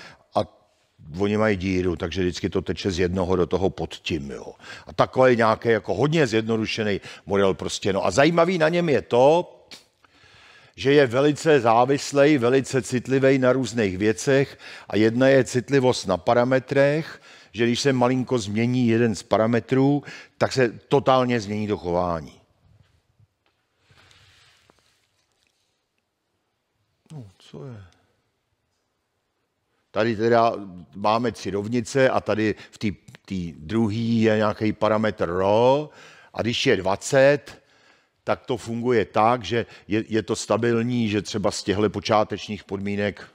oni mají díru, takže vždycky to teče z jednoho do toho pod tím. Jo. A takový nějaký jako hodně zjednodušený model prostě. No a zajímavý na něm je to, že je velice závislý, velice citlivý na různých věcech a jedna je citlivost na parametrech, že když se malinko změní jeden z parametrů, tak se totálně změní to chování. No, co je? Tady teda máme tři rovnice a tady v té druhý je nějaký parametr ρ a když je 20, tak to funguje tak, že je, je to stabilní, že třeba z těchto počátečních podmínek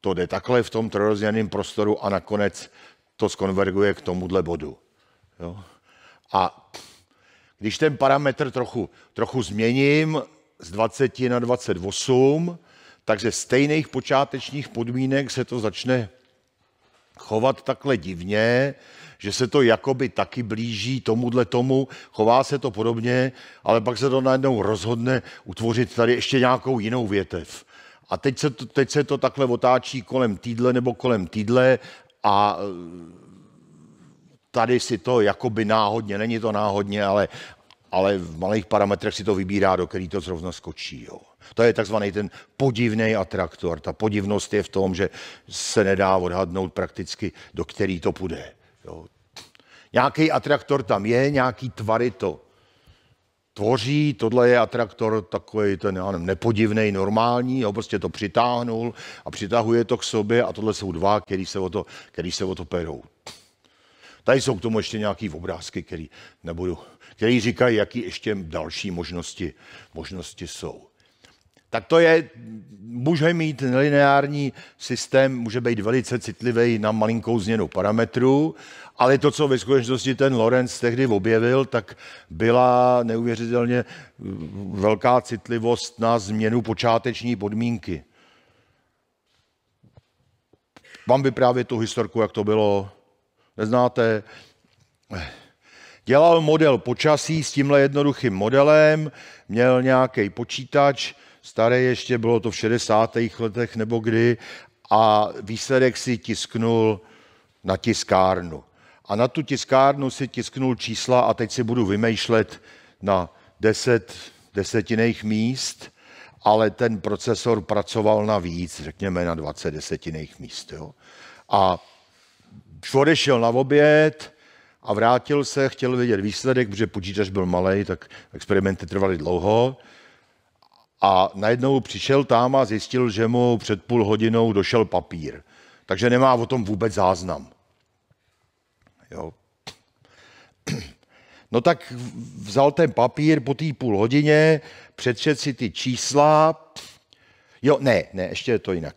to jde takhle v tom trojrozměrném prostoru a nakonec to skonverguje k tomuhle bodu. Jo? A když ten parametr trochu, trochu změním z 20 na 28, tak ze stejných počátečních podmínek se to začne chovat takhle divně, že se to jakoby taky blíží tomuhle tomu, chová se to podobně, ale pak se to najednou rozhodne utvořit tady ještě nějakou jinou větev. A teď se to, teď se to takhle otáčí kolem týdle nebo kolem týdle a eh, tady si to jakoby náhodně, není to náhodně, ale, ale v malých parametrech si to vybírá, do který to zrovna skočí. Jo. To je takzvaný ten podivný atraktor. Ta podivnost je v tom, že se nedá odhadnout prakticky, do který to půjde. Jo. Nějaký atraktor tam je, nějaký tvary to tvoří, tohle je atraktor takový ten, nepodivný, normální, jo, prostě to přitáhnul a přitahuje to k sobě a tohle jsou dva, který se o to, který se o to perou. Tady jsou k tomu ještě nějaký obrázky, který nebudu, který říkají, jaký ještě další možnosti, možnosti jsou tak to je, může mít lineární systém, může být velice citlivý na malinkou změnu parametrů, ale to, co ve skutečnosti ten Lorenz tehdy objevil, tak byla neuvěřitelně mm, velká citlivost na změnu počáteční podmínky. Vám vyprávět tu historku, jak to bylo? Neznáte? Dělal model počasí s tímhle jednoduchým modelem, měl nějaký počítač, staré ještě, bylo to v 60. letech nebo kdy, a výsledek si tisknul na tiskárnu. A na tu tiskárnu si tisknul čísla a teď si budu vymýšlet na deset desetinejch míst, ale ten procesor pracoval na víc, řekněme na 20 desetinejch míst. Jo. A odešel na oběd a vrátil se, chtěl vědět výsledek, protože počítač byl malý, tak experimenty trvaly dlouho a najednou přišel tam a zjistil, že mu před půl hodinou došel papír. Takže nemá o tom vůbec záznam. Jo. No tak vzal ten papír po té půl hodině, přečet si ty čísla. Jo, ne, ne, ještě je to jinak.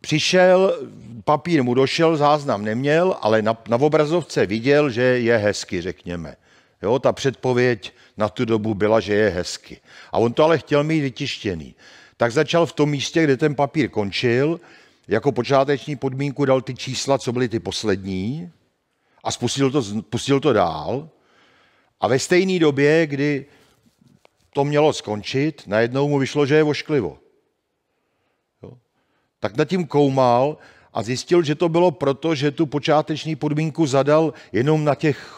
Přišel, papír mu došel, záznam neměl, ale na, na obrazovce viděl, že je hezky, řekněme. Jo, ta předpověď na tu dobu byla, že je hezky. A on to ale chtěl mít vytištěný. Tak začal v tom místě, kde ten papír končil, jako počáteční podmínku dal ty čísla, co byly ty poslední a spustil to, spustil to dál. A ve stejné době, kdy to mělo skončit, najednou mu vyšlo, že je ošklivo. Jo? Tak nad tím koumal a zjistil, že to bylo proto, že tu počáteční podmínku zadal jenom na těch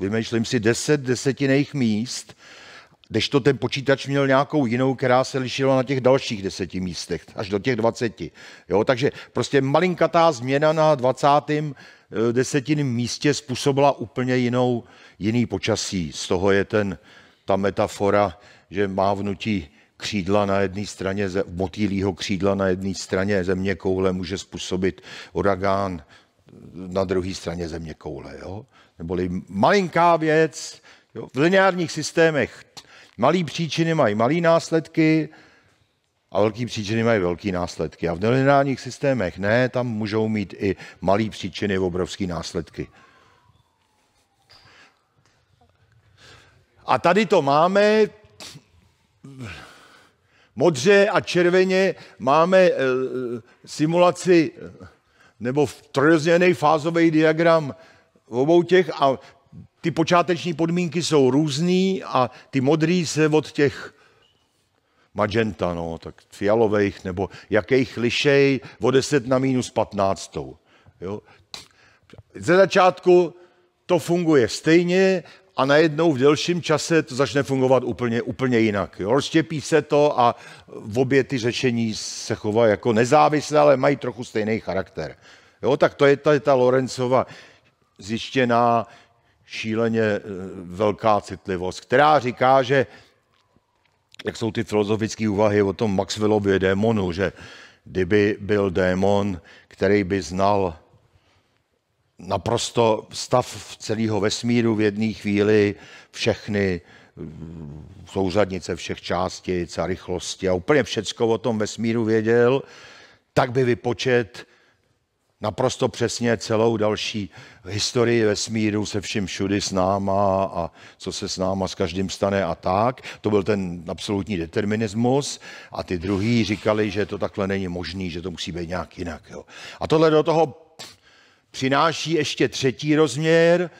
vymýšlím si deset desetinejch míst, to ten počítač měl nějakou jinou, která se lišila na těch dalších deseti místech, až do těch dvaceti. Jo, takže prostě malinkatá změna na dvacátém eh, desetiným místě způsobila úplně jinou, jiný počasí. Z toho je ten, ta metafora, že mávnutí křídla na jedné straně, motýlího křídla na jedné straně země koule může způsobit uragán eh, na druhé straně země koule. Jo? neboli malinká věc. Jo? V lineárních systémech malé příčiny mají malé následky a velké příčiny mají velké následky. A v nelineárních systémech ne, tam můžou mít i malé příčiny obrovské následky. A tady to máme, modře a červeně máme eh, simulaci nebo v fázový diagram v obou těch a ty počáteční podmínky jsou různý a ty modrý se od těch magenta, no, tak fialových nebo jakých lišej o 10 na minus 15. Jo? Ze začátku to funguje stejně a najednou v delším čase to začne fungovat úplně, úplně jinak. Jo? Rozštěpí se to a v obě ty řešení se chovají jako nezávislé, ale mají trochu stejný charakter. Jo, tak to je ta, ta Lorencova zjištěná šíleně eh, velká citlivost, která říká, že jak jsou ty filozofické úvahy o tom Maxwellově démonu, že kdyby byl démon, který by znal naprosto stav celého vesmíru v jedné chvíli, všechny eh, souřadnice všech částic a rychlosti a úplně všecko o tom vesmíru věděl, tak by vypočet naprosto přesně celou další historii vesmíru se vším všudy s náma a co se s náma s každým stane a tak. To byl ten absolutní determinismus a ty druhý říkali, že to takhle není možný, že to musí být nějak jinak. Jo. A tohle do toho přináší ještě třetí rozměr,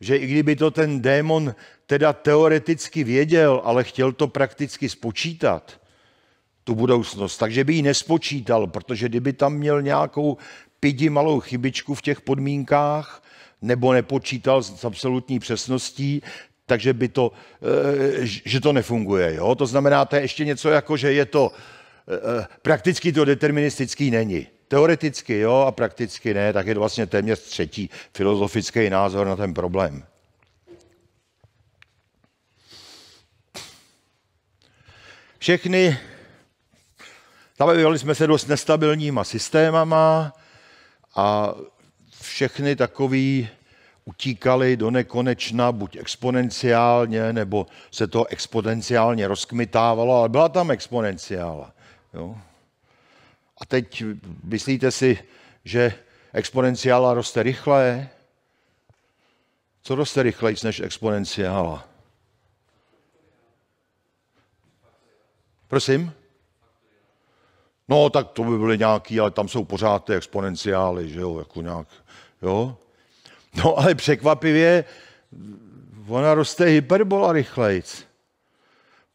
že i kdyby to ten démon teda teoreticky věděl, ale chtěl to prakticky spočítat, tu budoucnost, takže by ji nespočítal, protože kdyby tam měl nějakou pidi malou chybičku v těch podmínkách nebo nepočítal s absolutní přesností, takže by to, eh, že to nefunguje. Jo? To znamená, to je ještě něco jako, že je to, eh, eh, prakticky to deterministický není. Teoreticky jo a prakticky ne, tak je to vlastně téměř třetí filozofický názor na ten problém. Všechny, zabývali jsme se dost nestabilníma systémama, a všechny takový utíkali do nekonečna, buď exponenciálně, nebo se to exponenciálně rozkmitávalo, ale byla tam exponenciála. Jo? A teď myslíte si, že exponenciála roste rychle? Co roste rychleji než exponenciála? Prosím? No, tak to by byly nějaký, ale tam jsou pořád ty exponenciály, že jo, jako nějak, jo. No, ale překvapivě ona roste hyperbola rychlejc.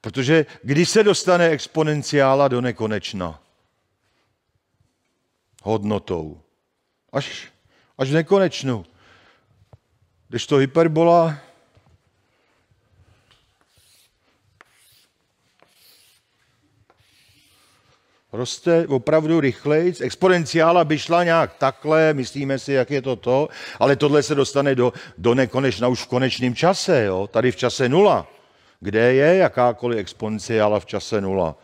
Protože když se dostane exponenciála do nekonečna? Hodnotou. Až, až v nekonečnu. Když to hyperbola roste opravdu rychleji. Exponenciála by šla nějak takhle, myslíme si, jak je to to, ale tohle se dostane do, do nekonečna už v konečném čase, jo? tady v čase nula. Kde je jakákoliv exponenciála v čase nula?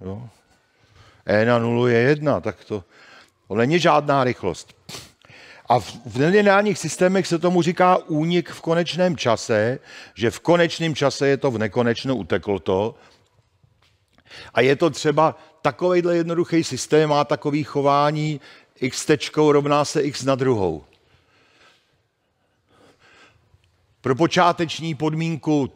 Jo? E na nulu je jedna, tak to, to není žádná rychlost. A v, v lineárních systémech se tomu říká únik v konečném čase, že v konečném čase je to v nekonečno uteklo to, a je to třeba takovejhle jednoduchý systém, má takový chování, x tečkou rovná se x na druhou. Pro počáteční podmínku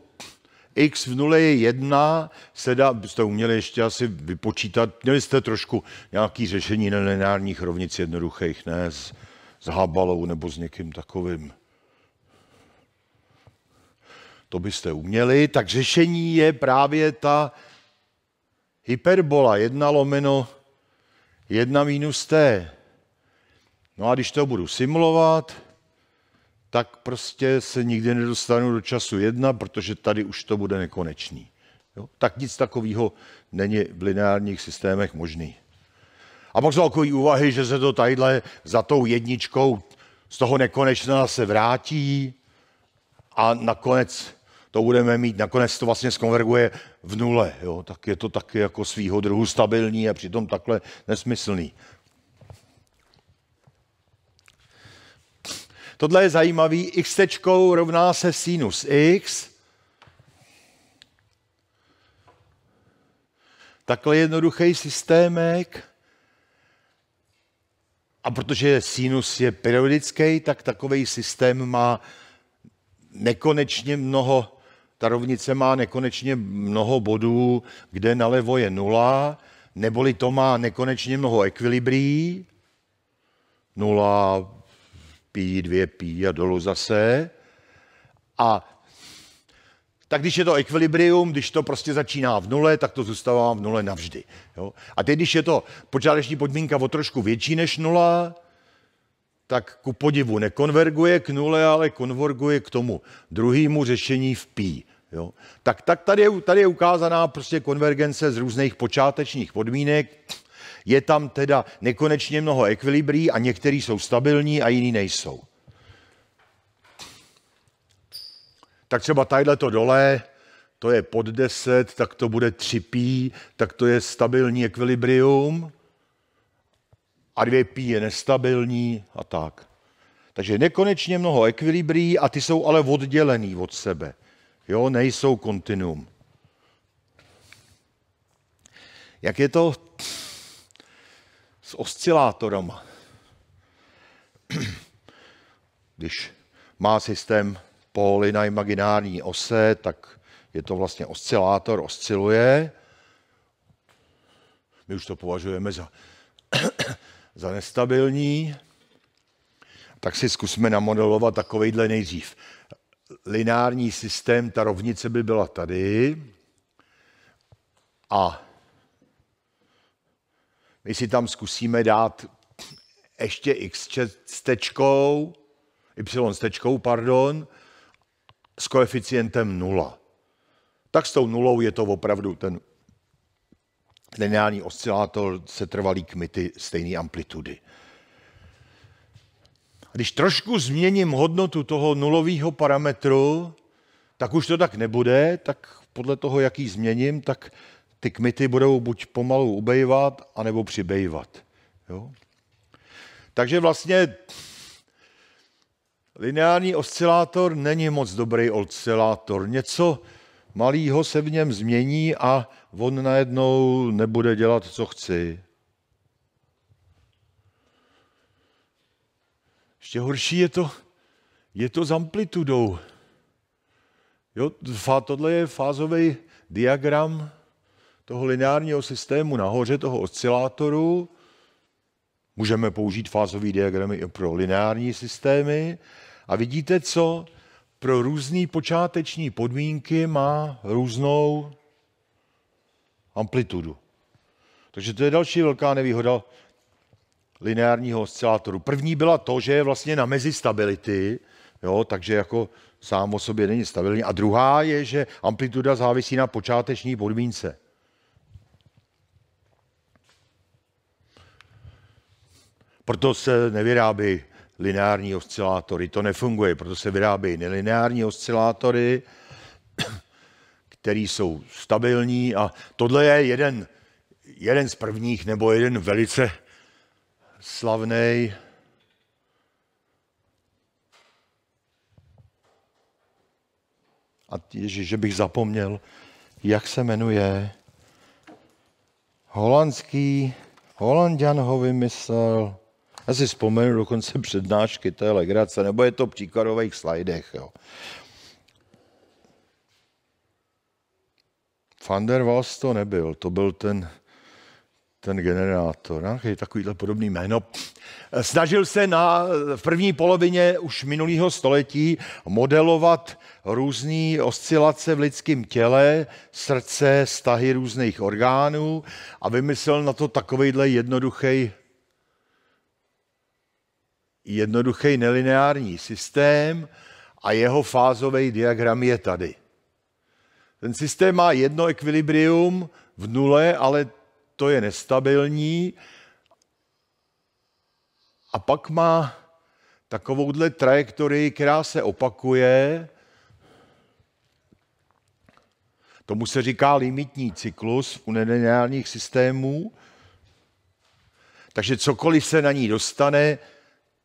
x v 0 je 1, se dá, byste uměli ještě asi vypočítat, měli jste trošku nějaký řešení nelineárních rovnic jednoduchých, ne s, s Habalou nebo s někým takovým. To byste uměli, tak řešení je právě ta hyperbola 1 lomeno 1 minus t. No a když to budu simulovat, tak prostě se nikdy nedostanu do času 1, protože tady už to bude nekonečný. Jo? Tak nic takového není v lineárních systémech možný. A pak jsou takové úvahy, že se to tadyhle za tou jedničkou z toho nekonečna se vrátí a nakonec to budeme mít, nakonec to vlastně skonverguje v nule, jo? tak je to taky jako svýho druhu stabilní a přitom takhle nesmyslný. Tohle je zajímavý, x tečkou rovná se sinus x. Takhle jednoduchý systémek. A protože sinus je periodický, tak takový systém má nekonečně mnoho ta rovnice má nekonečně mnoho bodů, kde nalevo je nula, neboli to má nekonečně mnoho ekvilibrií, Nula pí, dvě pí a dolů zase. A tak když je to ekvilibrium, když to prostě začíná v nule, tak to zůstává v nule navždy. Jo? A teď, když je to počáteční podmínka o trošku větší než nula, tak ku podivu nekonverguje k nule, ale konverguje k tomu druhému řešení v pí. Jo? Tak, tak tady, je, tady je ukázaná prostě konvergence z různých počátečních podmínek. Je tam teda nekonečně mnoho ekvilibrií a některý jsou stabilní a jiný nejsou. Tak třeba tadyhle to dole, to je pod 10, tak to bude 3π, tak to je stabilní ekvilibrium a 2π je nestabilní a tak. Takže nekonečně mnoho ekvilibrií a ty jsou ale oddělený od sebe. Jo, nejsou kontinuum. Jak je to s oscilátorem? Když má systém póly na imaginární ose, tak je to vlastně oscilátor, osciluje. My už to považujeme za, za nestabilní. Tak si zkusme namodelovat takovejhle nejdřív lineární systém, ta rovnice by byla tady a my si tam zkusíme dát ještě x s tečkou, y s tečkou, pardon, s koeficientem 0. Tak s tou nulou je to opravdu ten lineární oscilátor se trvalý kmity stejné amplitudy když trošku změním hodnotu toho nulového parametru, tak už to tak nebude, tak podle toho, jaký změním, tak ty kmity budou buď pomalu ubejvat, anebo přibejvat. Jo? Takže vlastně lineární oscilátor není moc dobrý oscilátor. Něco malého se v něm změní a on najednou nebude dělat, co chci. Ještě horší je to, je to s amplitudou. Jo, tohle je fázový diagram toho lineárního systému nahoře, toho oscilátoru. Můžeme použít fázové diagramy i pro lineární systémy. A vidíte, co pro různé počáteční podmínky má různou amplitudu. Takže to je další velká nevýhoda lineárního oscilátoru. První byla to, že je vlastně na mezi stability, jo, takže jako sám o sobě není stabilní. A druhá je, že amplituda závisí na počáteční podmínce. Proto se nevyrábí lineární oscilátory, to nefunguje, proto se vyrábí nelineární oscilátory, které jsou stabilní a tohle je jeden, jeden z prvních nebo jeden velice slavný. A Ježíš, že bych zapomněl, jak se jmenuje. Holandský, Holandian ho vymyslel. Já si vzpomenu dokonce přednášky té legrace, nebo je to v příkladových slajdech. Jo. Van der Waals to nebyl, to byl ten ten generátor. Nějaký takovýhle podobný jméno. Snažil se na, v první polovině už minulého století modelovat různé oscilace v lidském těle, srdce, stahy různých orgánů a vymyslel na to takovýhle jednoduchý jednoduchý nelineární systém a jeho fázový diagram je tady. Ten systém má jedno ekvilibrium v nule, ale to je nestabilní. A pak má takovouhle trajektorii, která se opakuje. Tomu se říká limitní cyklus u nelineárních systémů. Takže cokoliv se na ní dostane,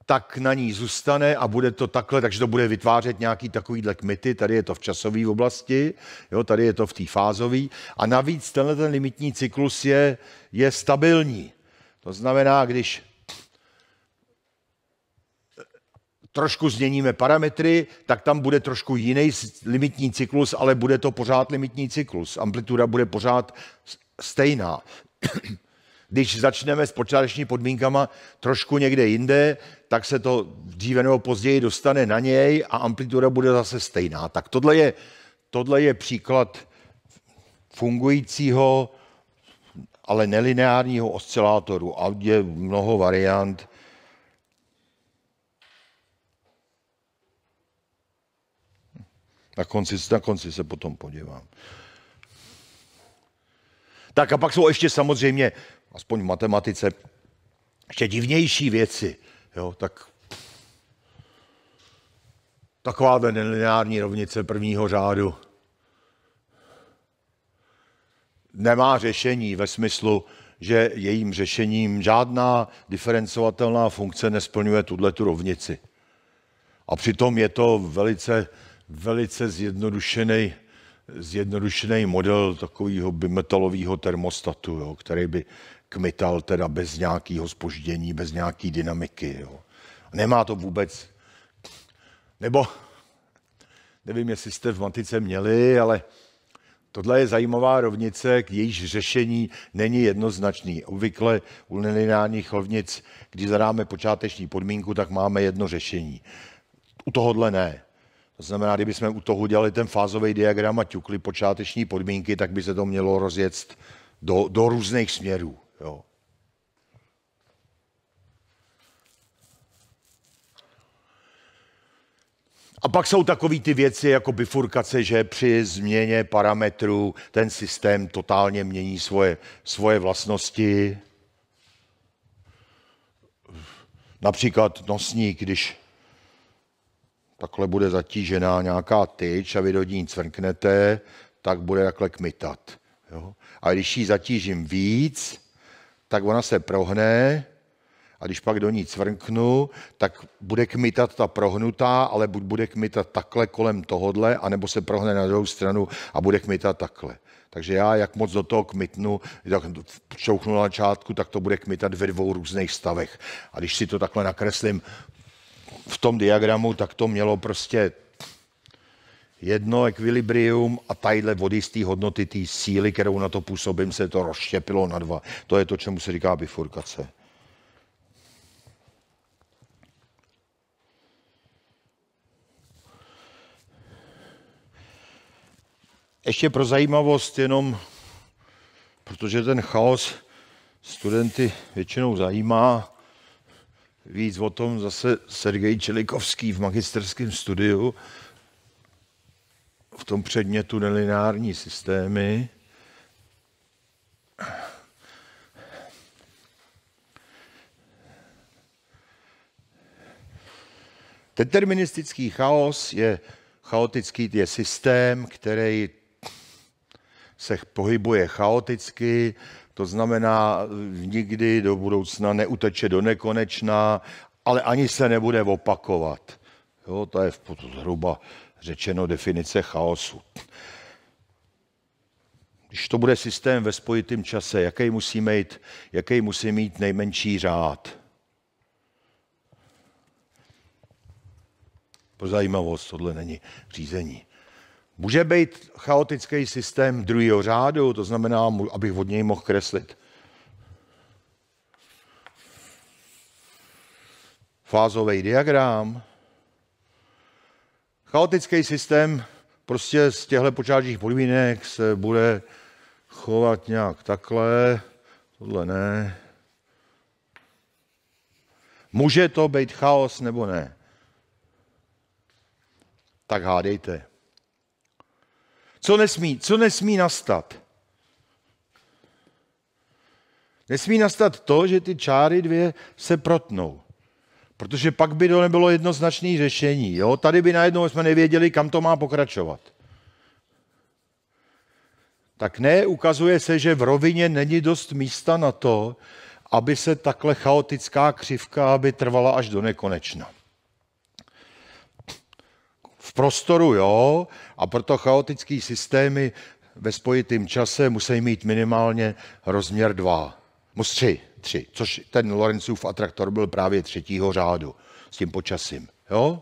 tak na ní zůstane a bude to takhle, takže to bude vytvářet nějaký takovýhle kmity, tady je to v časové oblasti, jo, tady je to v té fázové a navíc tenhle ten limitní cyklus je, je stabilní. To znamená, když trošku změníme parametry, tak tam bude trošku jiný limitní cyklus, ale bude to pořád limitní cyklus. Amplituda bude pořád stejná. Když začneme s počáteční podmínkama trošku někde jinde, tak se to dříve nebo později dostane na něj a amplituda bude zase stejná. Tak tohle je, tohle je příklad fungujícího, ale nelineárního oscilátoru a je mnoho variant. Na konci, na konci se potom podívám. Tak a pak jsou ještě samozřejmě aspoň v matematice, ještě divnější věci. Jo, tak taková nelineární rovnice prvního řádu nemá řešení ve smyslu, že jejím řešením žádná diferencovatelná funkce nesplňuje tuhle tu rovnici. A přitom je to velice, velice zjednodušený, zjednodušený model takového bimetalového termostatu, jo, který by kmital teda bez nějakého spoždění, bez nějaké dynamiky. Jo. Nemá to vůbec... Nebo nevím, jestli jste v matice měli, ale tohle je zajímavá rovnice, k jejíž řešení není jednoznačný. Obvykle u lineárních rovnic, když zadáme počáteční podmínku, tak máme jedno řešení. U tohohle ne. To znamená, kdybychom u toho dělali ten fázový diagram a ťukli počáteční podmínky, tak by se to mělo rozjet do, do různých směrů. Jo. A pak jsou takové ty věci jako bifurkace, že při změně parametrů ten systém totálně mění svoje, svoje vlastnosti. Například nosník, když takhle bude zatížená nějaká tyč a vy do ní cvrknete, tak bude takhle kmitat. Jo? A když ji zatížím víc, tak ona se prohne a když pak do ní cvrknu, tak bude kmitat ta prohnutá, ale buď bude kmitat takhle kolem tohodle, anebo se prohne na druhou stranu a bude kmitat takhle. Takže já, jak moc do toho kmitnu, jak čouchnu na začátku, tak to bude kmitat ve dvou různých stavech. A když si to takhle nakreslím v tom diagramu, tak to mělo prostě jedno ekvilibrium a tadyhle od jistý hodnoty té síly, kterou na to působím, se to rozštěpilo na dva. To je to, čemu se říká bifurkace. Ještě pro zajímavost jenom, protože ten chaos studenty většinou zajímá, víc o tom zase Sergej Čelikovský v magisterském studiu, v tom předmětu nelineární systémy. Deterministický chaos je chaotický je systém, který se pohybuje chaoticky, to znamená nikdy do budoucna neuteče do nekonečna, ale ani se nebude opakovat. Jo, to je zhruba řečeno definice chaosu. Když to bude systém ve spojitém čase, jaký musí mít, jaký musí mít nejmenší řád? Pro zajímavost, tohle není řízení. Může být chaotický systém druhého řádu, to znamená, abych od něj mohl kreslit. Fázový diagram, Chaotický systém prostě z těchto počátečních podmínek se bude chovat nějak takhle, tohle ne. Může to být chaos nebo ne? Tak hádejte. Co nesmí, co nesmí nastat? Nesmí nastat to, že ty čáry dvě se protnou. Protože pak by to nebylo jednoznačné řešení. Jo? Tady by najednou jsme nevěděli, kam to má pokračovat. Tak ne, ukazuje se, že v rovině není dost místa na to, aby se takhle chaotická křivka aby trvala až do nekonečna. V prostoru jo, a proto chaotické systémy ve spojitém čase musí mít minimálně rozměr 2, Musí. 3 tři, což ten Lorenzův atraktor byl právě třetího řádu s tím počasím. Jo?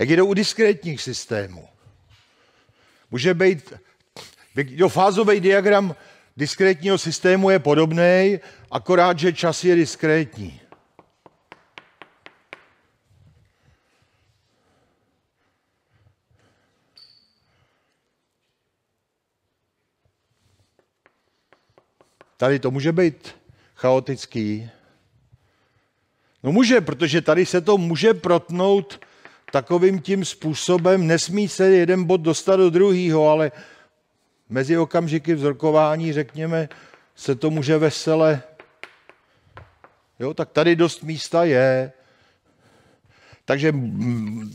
Jak jde u diskrétních systémů. Může být, jo, fázový diagram diskrétního systému je podobný, akorát, že čas je diskrétní. Tady to může být chaotický? No může, protože tady se to může protnout takovým tím způsobem, nesmí se jeden bod dostat do druhého, ale mezi okamžiky vzorkování, řekněme, se to může vesele. Jo, tak tady dost místa je. Takže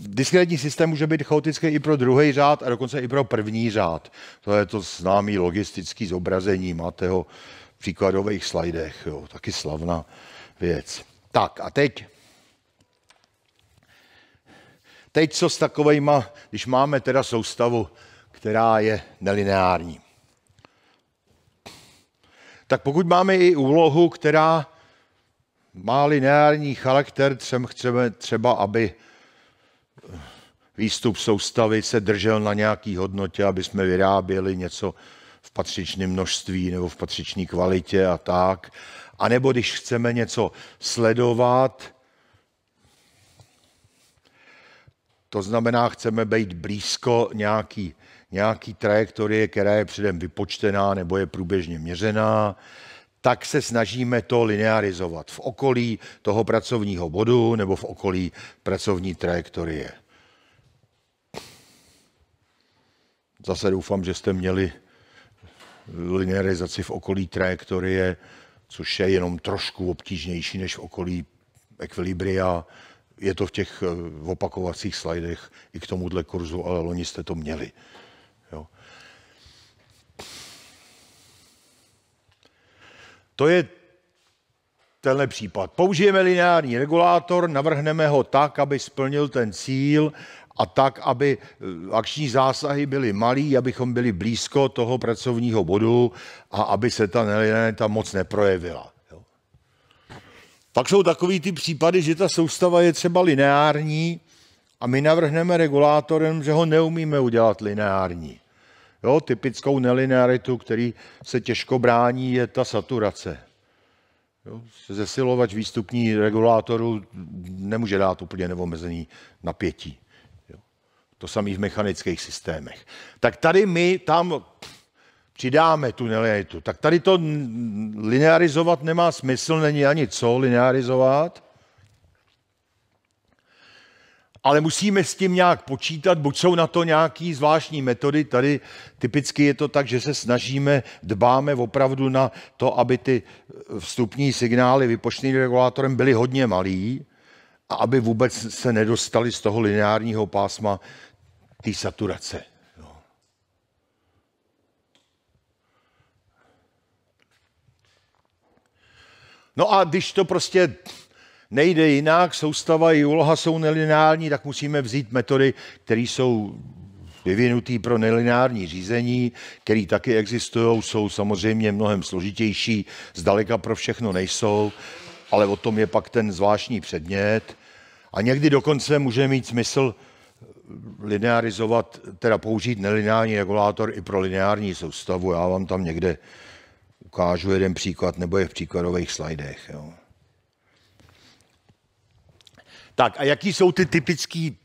diskrétní systém může být chaotický i pro druhý řád a dokonce i pro první řád. To je to známý logistický zobrazení. Máte ho příkladových slajdech. Jo. Taky slavná věc. Tak a teď. Teď co s takovejma, když máme teda soustavu, která je nelineární. Tak pokud máme i úlohu, která má lineární charakter, chceme třeba, aby výstup soustavy se držel na nějaký hodnotě, aby jsme vyráběli něco v patřičném množství nebo v patřičné kvalitě a tak. A nebo když chceme něco sledovat, to znamená, chceme být blízko nějaký, nějaký trajektorie, která je předem vypočtená nebo je průběžně měřená, tak se snažíme to linearizovat v okolí toho pracovního bodu nebo v okolí pracovní trajektorie. Zase doufám, že jste měli linearizaci v okolí trajektorie, což je jenom trošku obtížnější než v okolí ekvilibria. Je to v těch eh, opakovacích slajdech i k tomuhle kurzu, ale loni jste to měli. Jo. To je tenhle případ. Použijeme lineární regulátor, navrhneme ho tak, aby splnil ten cíl, a tak, aby eh, akční zásahy byly malý, abychom byli blízko toho pracovního bodu a aby se ta nelinearita moc neprojevila. Jo. Pak jsou takový ty případy, že ta soustava je třeba lineární a my navrhneme regulátorem, že ho neumíme udělat lineární. Jo, typickou nelinearitu, který se těžko brání, je ta saturace. Jo, zesilovač výstupní regulátoru nemůže dát úplně neomezený napětí. To samé v mechanických systémech. Tak tady my tam přidáme tu nelinearitu. Tak tady to linearizovat nemá smysl, není ani co linearizovat. Ale musíme s tím nějak počítat, buď jsou na to nějaké zvláštní metody. Tady typicky je to tak, že se snažíme, dbáme opravdu na to, aby ty eh, vstupní signály vypočtený regulátorem byly hodně malý a aby vůbec se nedostali z toho lineárního pásma té saturace. No. no a když to prostě nejde jinak, soustava i úloha jsou nelineární, tak musíme vzít metody, které jsou vyvinutý pro nelineární řízení, které taky existují, jsou samozřejmě mnohem složitější, zdaleka pro všechno nejsou, ale o tom je pak ten zvláštní předmět. A někdy dokonce může mít smysl linearizovat, teda použít nelineární regulátor i pro lineární soustavu. Já vám tam někde ukážu jeden příklad, nebo je v příkladových slajdech. Jo. Tak a jaký jsou ty typický,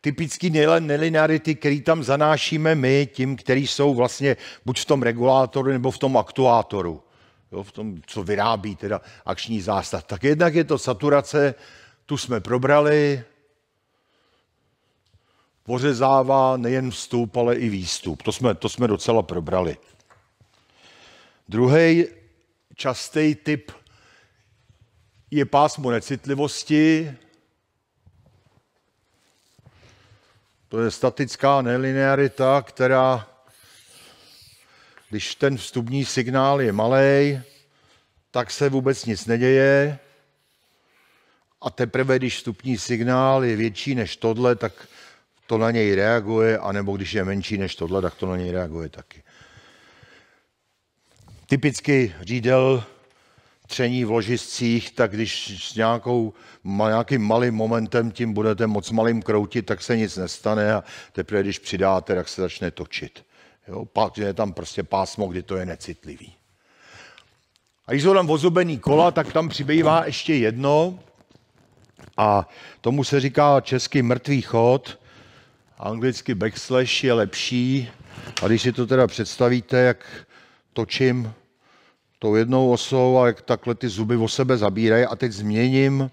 typický nelinearity, který tam zanášíme my, tím, který jsou vlastně buď v tom regulátoru nebo v tom aktuátoru, jo, v tom, co vyrábí teda akční zástav. Tak jednak je to saturace, tu jsme probrali, pořezává nejen vstup, ale i výstup. To jsme, to jsme docela probrali. Druhý častý typ je pásmo necitlivosti. To je statická nelinearita, která, když ten vstupní signál je malý, tak se vůbec nic neděje. A teprve, když vstupní signál je větší než tohle, tak to na něj reaguje, anebo když je menší než tohle, tak to na něj reaguje taky. Typicky řídel tření v ložiscích, tak když s nějakou, nějakým malým momentem tím budete moc malým kroutit, tak se nic nestane a teprve když přidáte, tak se začne točit. Jo, pak je tam prostě pásmo, kdy to je necitlivý. A když jsou tam vozubený kola, tak tam přibývá ještě jedno a tomu se říká český mrtvý chod anglicky backslash je lepší. A když si to teda představíte, jak točím tou jednou osou a jak takhle ty zuby o sebe zabírají a teď změním,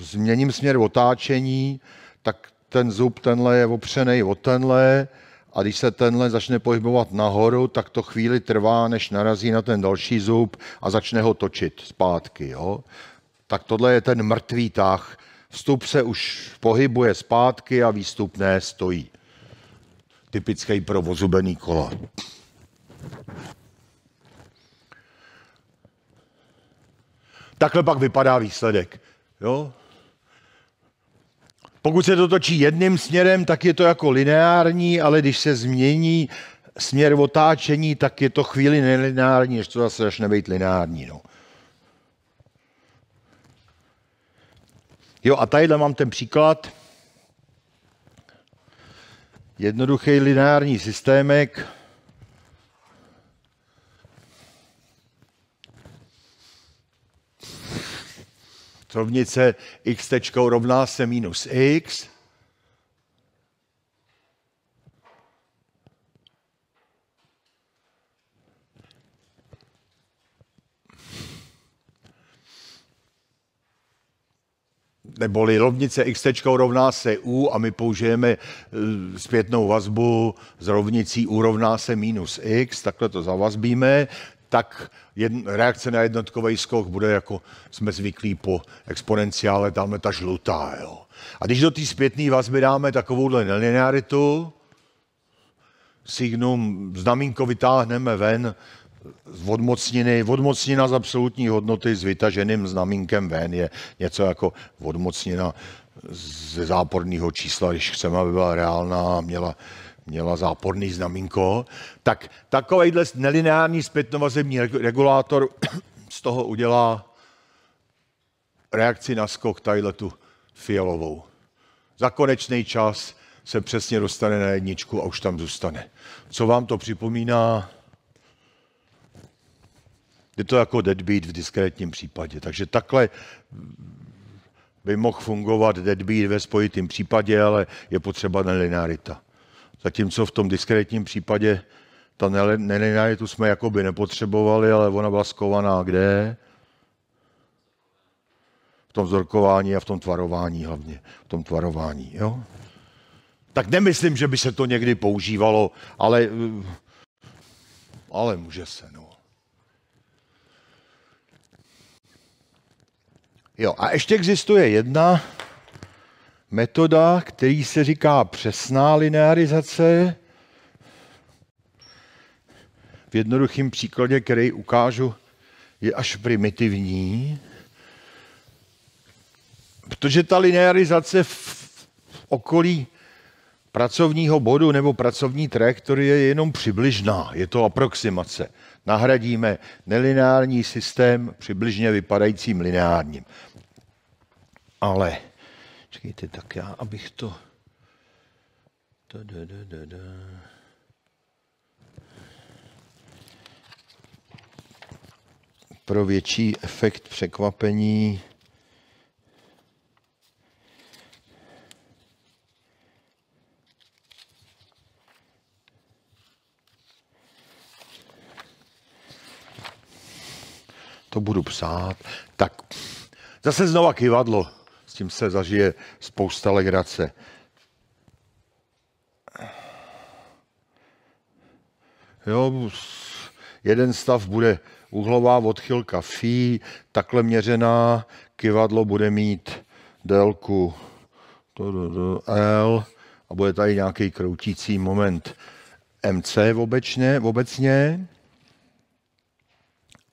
změním směr otáčení, tak ten zub tenhle je opřený o tenhle a když se tenhle začne pohybovat nahoru, tak to chvíli trvá, než narazí na ten další zub a začne ho točit zpátky. Jo? Tak tohle je ten mrtvý tah, Vstup se už pohybuje zpátky a výstupné stojí. Typický pro kola. Takhle pak vypadá výsledek. Jo? Pokud se to točí jedným směrem, tak je to jako lineární, ale když se změní směr otáčení, tak je to chvíli nelineární, ještě to zase začne být lineární. No. Jo, a tadyhle mám ten příklad. Jednoduchý lineární systémek. Rovnice x tečkou rovná se minus x. neboli rovnice x rovná se u a my použijeme eh, zpětnou vazbu z rovnicí u rovná se minus x, takhle to zavazbíme, tak jedn, reakce na jednotkový skok bude, jako jsme zvyklí po exponenciále, dáme ta žlutá. Jo. A když do té zpětné vazby dáme takovouhle nelinearitu, signum, znamínko vytáhneme ven, odmocniny, odmocnina z absolutní hodnoty s vytaženým znamínkem ven je něco jako odmocnina ze záporného čísla, když chceme, aby byla reálná a měla, měla záporný znamínko, tak takovýhle nelineární zpětnovazební regulátor z toho udělá reakci na skok tadyhle tu fialovou. Za konečný čas se přesně dostane na jedničku a už tam zůstane. Co vám to připomíná? je to jako deadbeat v diskrétním případě. Takže takhle by mohl fungovat deadbeat ve spojitém případě, ale je potřeba nelinearita. Zatímco v tom diskrétním případě ta nelinearitu jsme jakoby nepotřebovali, ale ona byla skovaná kde? V tom vzorkování a v tom tvarování hlavně. V tom tvarování, jo? Tak nemyslím, že by se to někdy používalo, ale, ale může se, no. Jo, a ještě existuje jedna metoda, který se říká přesná linearizace. V jednoduchém příkladě, který ukážu, je až primitivní, protože ta linearizace v okolí pracovního bodu nebo pracovní trajektorie je jenom přibližná, je to aproximace nahradíme nelineární systém přibližně vypadajícím lineárním. Ale, čekejte, tak já, abych to... Da, da, da, da, da. Pro větší efekt překvapení to budu psát. Tak zase znova kivadlo. S tím se zažije spousta legrace. Jo, jeden stav bude uhlová odchylka φ, takhle měřená, kivadlo bude mít délku L a bude tady nějaký kroutící moment MC obecně, obecně.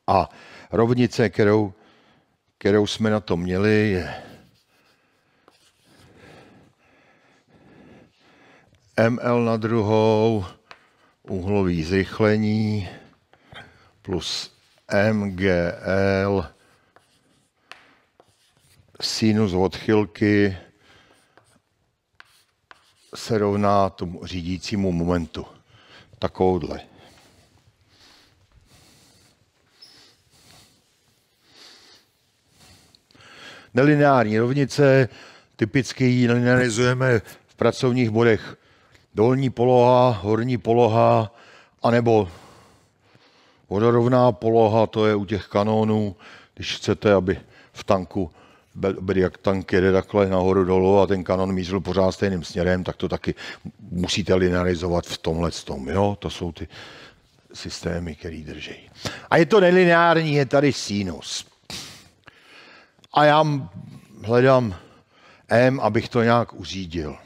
A rovnice, kterou, kterou jsme na to měli, je ML na druhou, úhlový zrychlení plus MGL sinus odchylky se rovná tomu řídícímu momentu. Takovouhle. nelineární rovnice, typicky ji linearizujeme v pracovních bodech. Dolní poloha, horní poloha, anebo vodorovná poloha, to je u těch kanónů, když chcete, aby v tanku byl jak tank jede takhle nahoru dolů a ten kanon mířil pořád stejným směrem, tak to taky musíte linearizovat v tomhle tom, jo? To jsou ty systémy, které drží. A je to nelineární, je tady sinus a já hledám M, abych to nějak uřídil.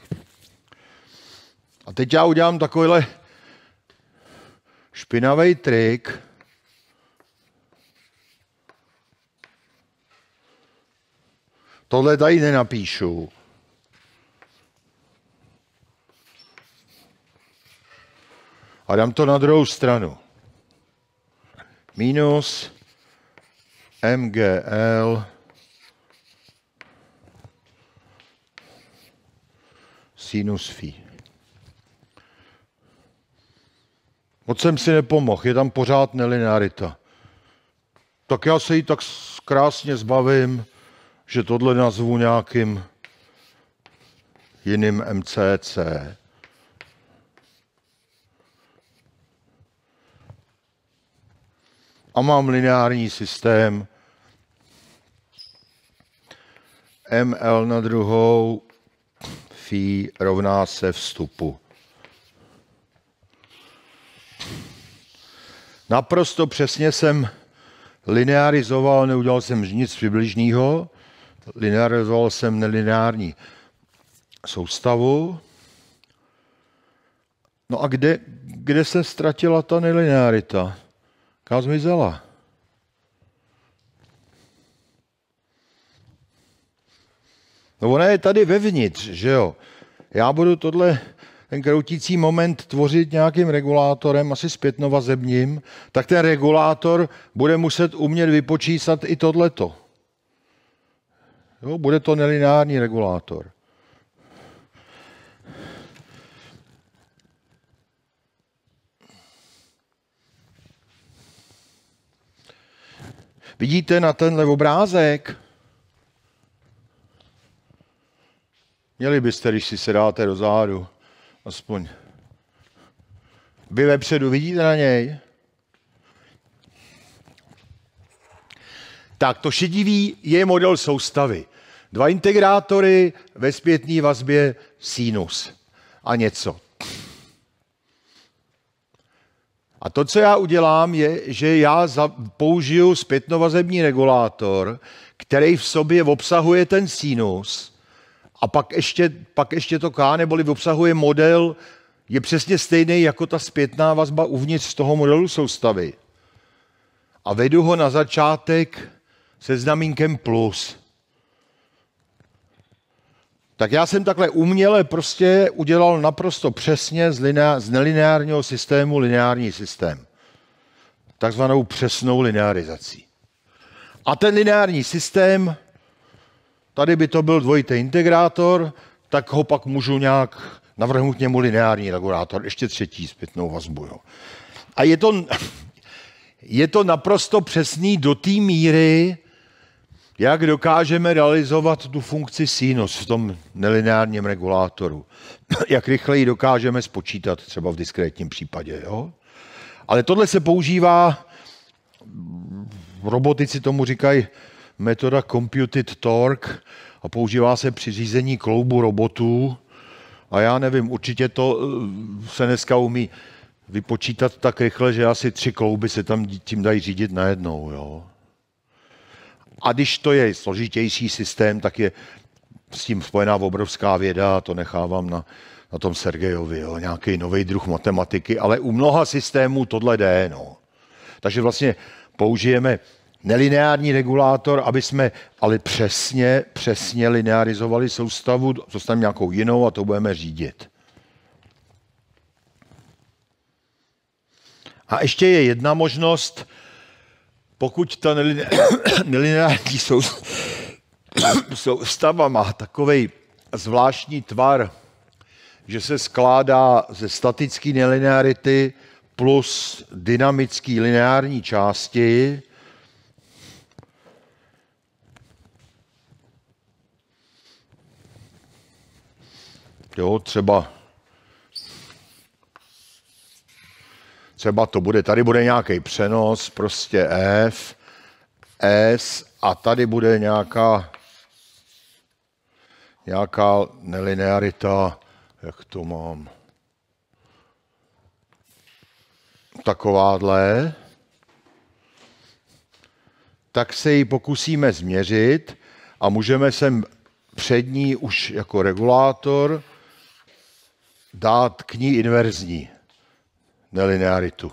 A teď já udělám takovýhle špinavý trik. Tohle tady nenapíšu. A dám to na druhou stranu. Minus MGL sinus phi. Moc jsem si nepomohl, je tam pořád nelinearita. Tak já se jí tak krásně zbavím, že tohle nazvu nějakým jiným MCC. A mám lineární systém ML na druhou fee rovná se vstupu. Naprosto přesně jsem linearizoval, neudělal jsem nic přibližného, linearizoval jsem nelineární soustavu. No a kde, kde se ztratila ta nelinearita? Kam zmizela? No ona je tady vevnitř, že jo. Já budu tohle, ten kroutící moment tvořit nějakým regulátorem, asi zpětnovazebním, tak ten regulátor bude muset umět vypočítat i tohleto. Jo, bude to nelineární regulátor. Vidíte na tenhle obrázek? Měli byste, když si sedáte do zádu, aspoň. Vy vepředu vidíte na něj? Tak to šedivý je model soustavy. Dva integrátory ve zpětné vazbě sinus a něco. A to, co já udělám, je, že já použiju zpětnovazební regulátor, který v sobě obsahuje ten sinus a pak ještě, pak ještě to K, neboli obsahuje model, je přesně stejný jako ta zpětná vazba uvnitř z toho modelu soustavy. A vedu ho na začátek se znamínkem plus. Tak já jsem takhle uměle prostě udělal naprosto přesně z, lineá, z nelineárního systému lineární systém. Takzvanou přesnou linearizací. A ten lineární systém Tady by to byl dvojitý integrátor, tak ho pak můžu nějak navrhnout němu lineární regulátor, ještě třetí zpětnou vazbu. Jo. A je to, je to naprosto přesný do té míry, jak dokážeme realizovat tu funkci sinus v tom nelineárním regulátoru. jak rychleji dokážeme spočítat, třeba v diskrétním případě. Jo? Ale tohle se používá, robotici tomu říkají metoda Computed Torque a používá se při řízení kloubu robotů. A já nevím, určitě to eh, se dneska umí vypočítat tak rychle, že asi tři klouby se tam tím dají řídit najednou. Jo. A když to je složitější systém, tak je s tím spojená obrovská věda a to nechávám na, na tom Sergejovi, jo, nějaký nový druh matematiky, ale u mnoha systémů tohle jde. No. Takže vlastně použijeme nelineární regulátor, aby jsme ale přesně, přesně linearizovali soustavu, dostaneme nějakou jinou a to budeme řídit. A ještě je jedna možnost, pokud ta nelineární soustava má takový zvláštní tvar, že se skládá ze statické nelinearity plus dynamické lineární části, Jo, třeba třeba to bude, tady bude nějaký přenos, prostě F, S a tady bude nějaká nějaká nelinearita, jak to mám, takováhle, tak se ji pokusíme změřit a můžeme sem přední už jako regulátor dát k ní inverzní nelinearitu.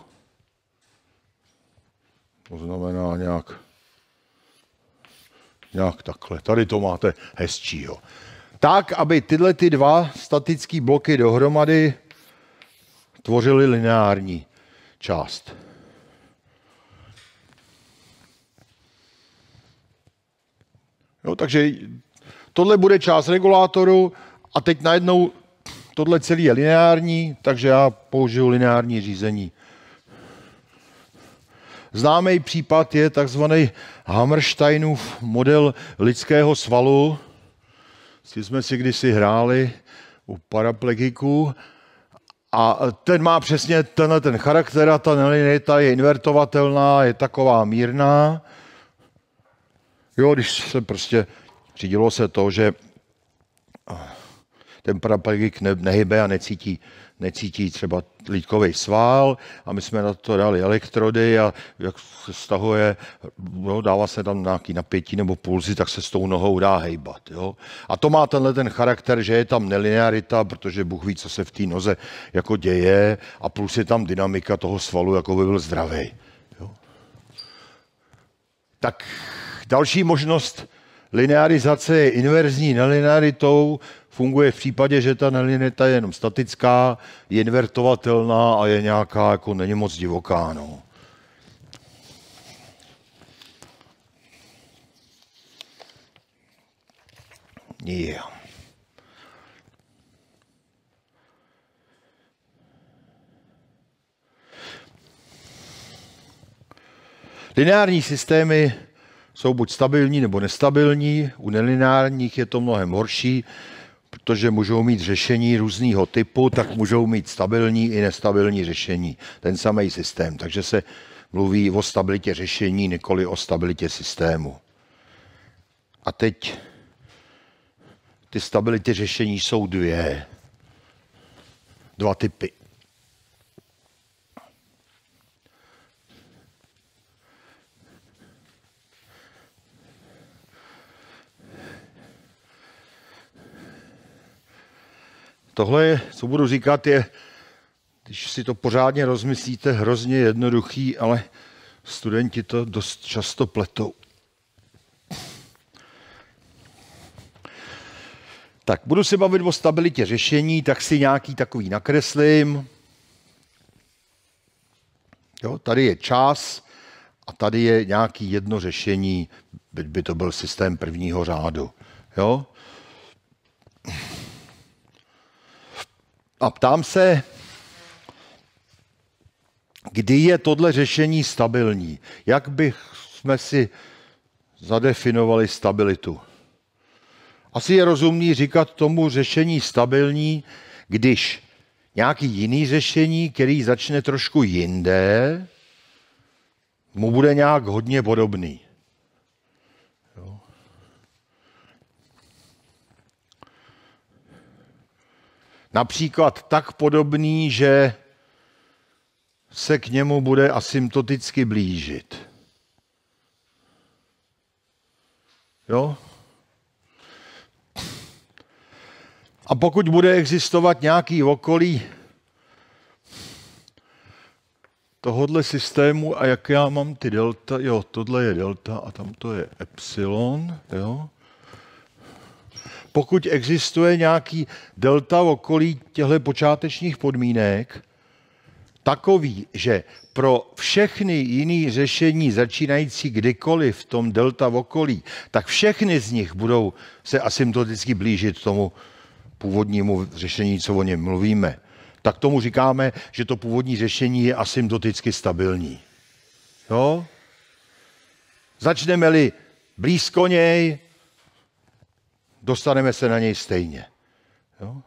To znamená nějak, nějak takhle. Tady to máte hezčího. Tak, aby tyhle ty dva statické bloky dohromady tvořily lineární část. Jo, takže tohle bude část regulátoru a teď najednou Tohle celý je lineární, takže já použiju lineární řízení. Známý případ je takzvaný Hammersteinův model lidského svalu. S tím jsme si kdysi hráli u paraplegiků. A ten má přesně tenhle ten charakter a ta nelinita je invertovatelná, je taková mírná. Jo, když se prostě přidělo se to, že ten paraplegik ne, nehybe a necítí, necítí třeba lítkový sval a my jsme na to dali elektrody a jak se stahuje, no, dává se tam nějaký napětí nebo pulzy, tak se s tou nohou dá hejbat. Jo? A to má tenhle ten charakter, že je tam nelinearita, protože Bůh ví, co se v té noze jako děje a plus je tam dynamika toho svalu, jako by byl zdravý. Jo? Tak další možnost Linearizace je inverzní nelinearitou, funguje v případě, že ta nelinearita je jenom statická, je invertovatelná a je nějaká, jako není moc divoká. No. Yeah. Lineární systémy jsou buď stabilní nebo nestabilní, u nelineárních je to mnohem horší, protože můžou mít řešení různého typu, tak můžou mít stabilní i nestabilní řešení, ten samý systém. Takže se mluví o stabilitě řešení, nikoli o stabilitě systému. A teď ty stability řešení jsou dvě. Dva typy. Tohle, je, co budu říkat, je, když si to pořádně rozmyslíte, hrozně jednoduchý, ale studenti to dost často pletou. Tak, budu se bavit o stabilitě řešení, tak si nějaký takový nakreslím. Jo, tady je čas a tady je nějaký jedno řešení, byť by to byl systém prvního řádu. Jo? a ptám se, kdy je tohle řešení stabilní? Jak bychom si zadefinovali stabilitu? Asi je rozumný říkat tomu řešení stabilní, když nějaký jiný řešení, který začne trošku jinde, mu bude nějak hodně podobný. Například tak podobný, že se k němu bude asymptoticky blížit. Jo? A pokud bude existovat nějaký okolí tohodle systému a jak já mám ty delta, jo, tohle je delta a tam to je epsilon, jo, pokud existuje nějaký delta v okolí těchto počátečních podmínek, takový, že pro všechny jiné řešení začínající kdykoliv v tom delta v okolí, tak všechny z nich budou se asymptoticky blížit tomu původnímu řešení, co o něm mluvíme. Tak tomu říkáme, že to původní řešení je asymptoticky stabilní. No, Začneme-li blízko něj, dostaneme se na něj stejně. Jo?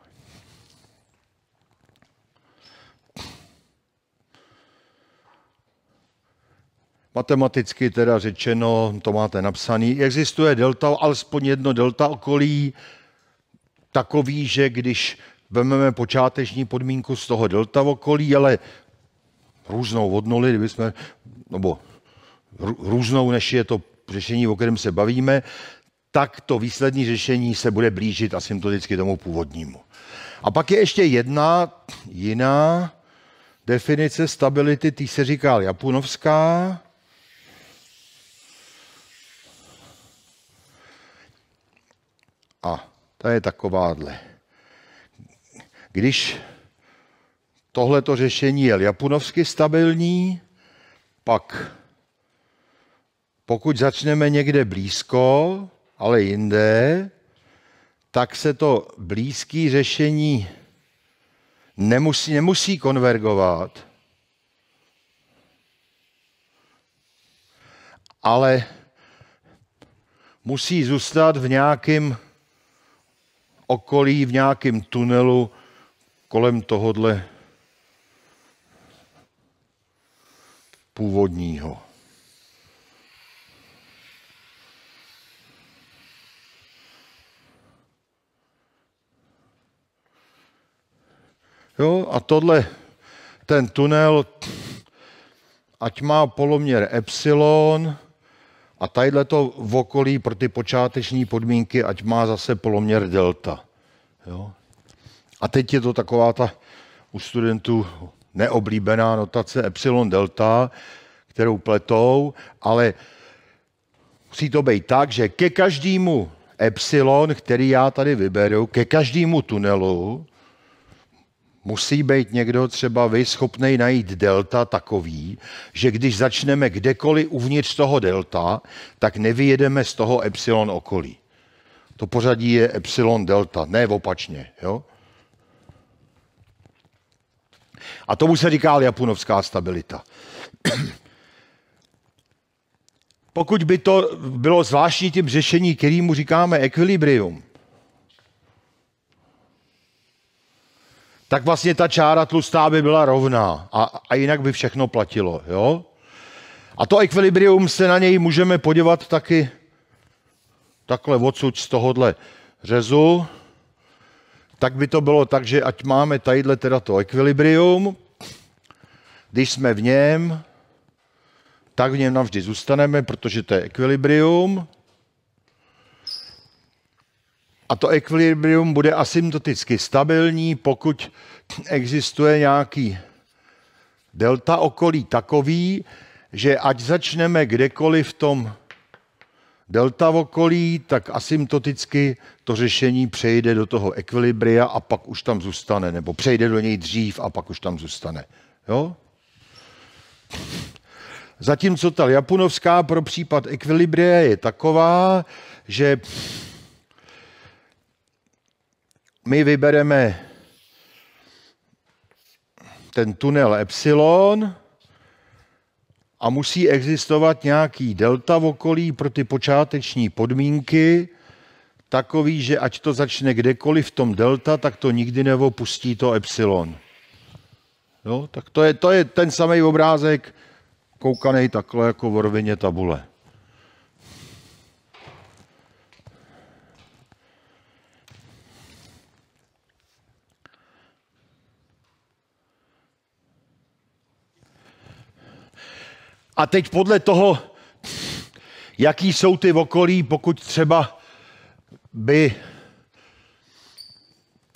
Matematicky teda řečeno, to máte napsané, existuje delta, alespoň jedno delta okolí, takový, že když vezmeme počáteční podmínku z toho delta okolí, ale různou od nuly, kdybychom, nebo různou, než je to řešení, o kterém se bavíme, tak to výslední řešení se bude blížit asymptoticky tomu původnímu. A pak je ještě jedna jiná definice stability, tý se říká Japunovská. A ta je takováhle. Když tohleto řešení je japunovsky stabilní, pak pokud začneme někde blízko, ale jinde, tak se to blízké řešení nemusí, nemusí konvergovat, ale musí zůstat v nějakém okolí, v nějakém tunelu kolem tohodle původního. Jo? A tohle, ten tunel, ať má poloměr epsilon a tadyhle to v okolí pro ty počáteční podmínky, ať má zase poloměr delta. Jo? A teď je to taková ta u studentů neoblíbená notace epsilon delta, kterou pletou, ale musí to být tak, že ke každému epsilon, který já tady vyberu, ke každému tunelu, Musí být někdo třeba vy najít delta takový, že když začneme kdekoliv uvnitř toho delta, tak nevyjedeme z toho epsilon okolí. To pořadí je epsilon delta, ne opačně. Jo? A tomu se říká japunovská stabilita. Pokud by to bylo zvláštní tím řešení, kterýmu říkáme ekvilibrium, tak vlastně ta čára tlustá by byla rovná a, a jinak by všechno platilo. Jo? A to ekvilibrium se na něj můžeme podívat taky takhle odsud z tohohle řezu. Tak by to bylo tak, že ať máme tadyhle teda to ekvilibrium, když jsme v něm, tak v něm navždy zůstaneme, protože to je ekvilibrium. A to ekvilibrium bude asymptoticky stabilní, pokud existuje nějaký delta okolí takový, že ať začneme kdekoliv v tom delta v okolí, tak asymptoticky to řešení přejde do toho ekvilibria a pak už tam zůstane, nebo přejde do něj dřív a pak už tam zůstane. Jo? Zatímco ta Japonovská pro případ ekvilibria je taková, že my vybereme ten tunel epsilon a musí existovat nějaký delta v okolí pro ty počáteční podmínky, takový, že ať to začne kdekoliv v tom delta, tak to nikdy neopustí to epsilon. Jo, tak to je, to je ten samý obrázek, koukanej takhle jako v rovině tabule. A teď podle toho, jaký jsou ty okolí, pokud třeba by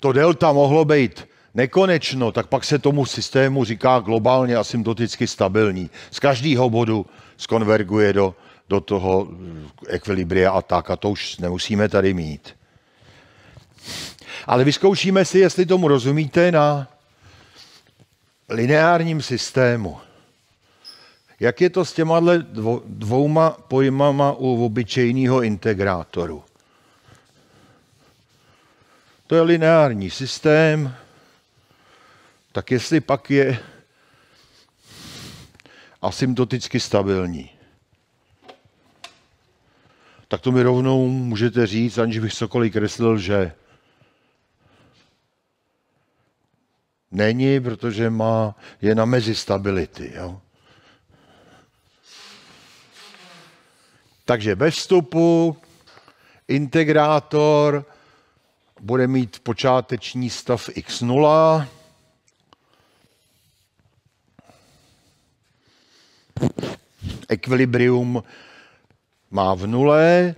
to delta mohlo být nekonečno, tak pak se tomu systému říká globálně asymptoticky stabilní. Z každého bodu skonverguje do, do toho ekvilibria a tak, a to už nemusíme tady mít. Ale vyzkoušíme si, jestli tomu rozumíte, na lineárním systému. Jak je to s těma dvouma pojmama u obyčejného integrátoru? To je lineární systém, tak jestli pak je asymptoticky stabilní. Tak to mi rovnou můžete říct, aniž bych cokoliv kreslil, že není, protože má, je na mezi stability. Jo? Takže ve vstupu integrátor bude mít počáteční stav x0. Ekvilibrium má v nule.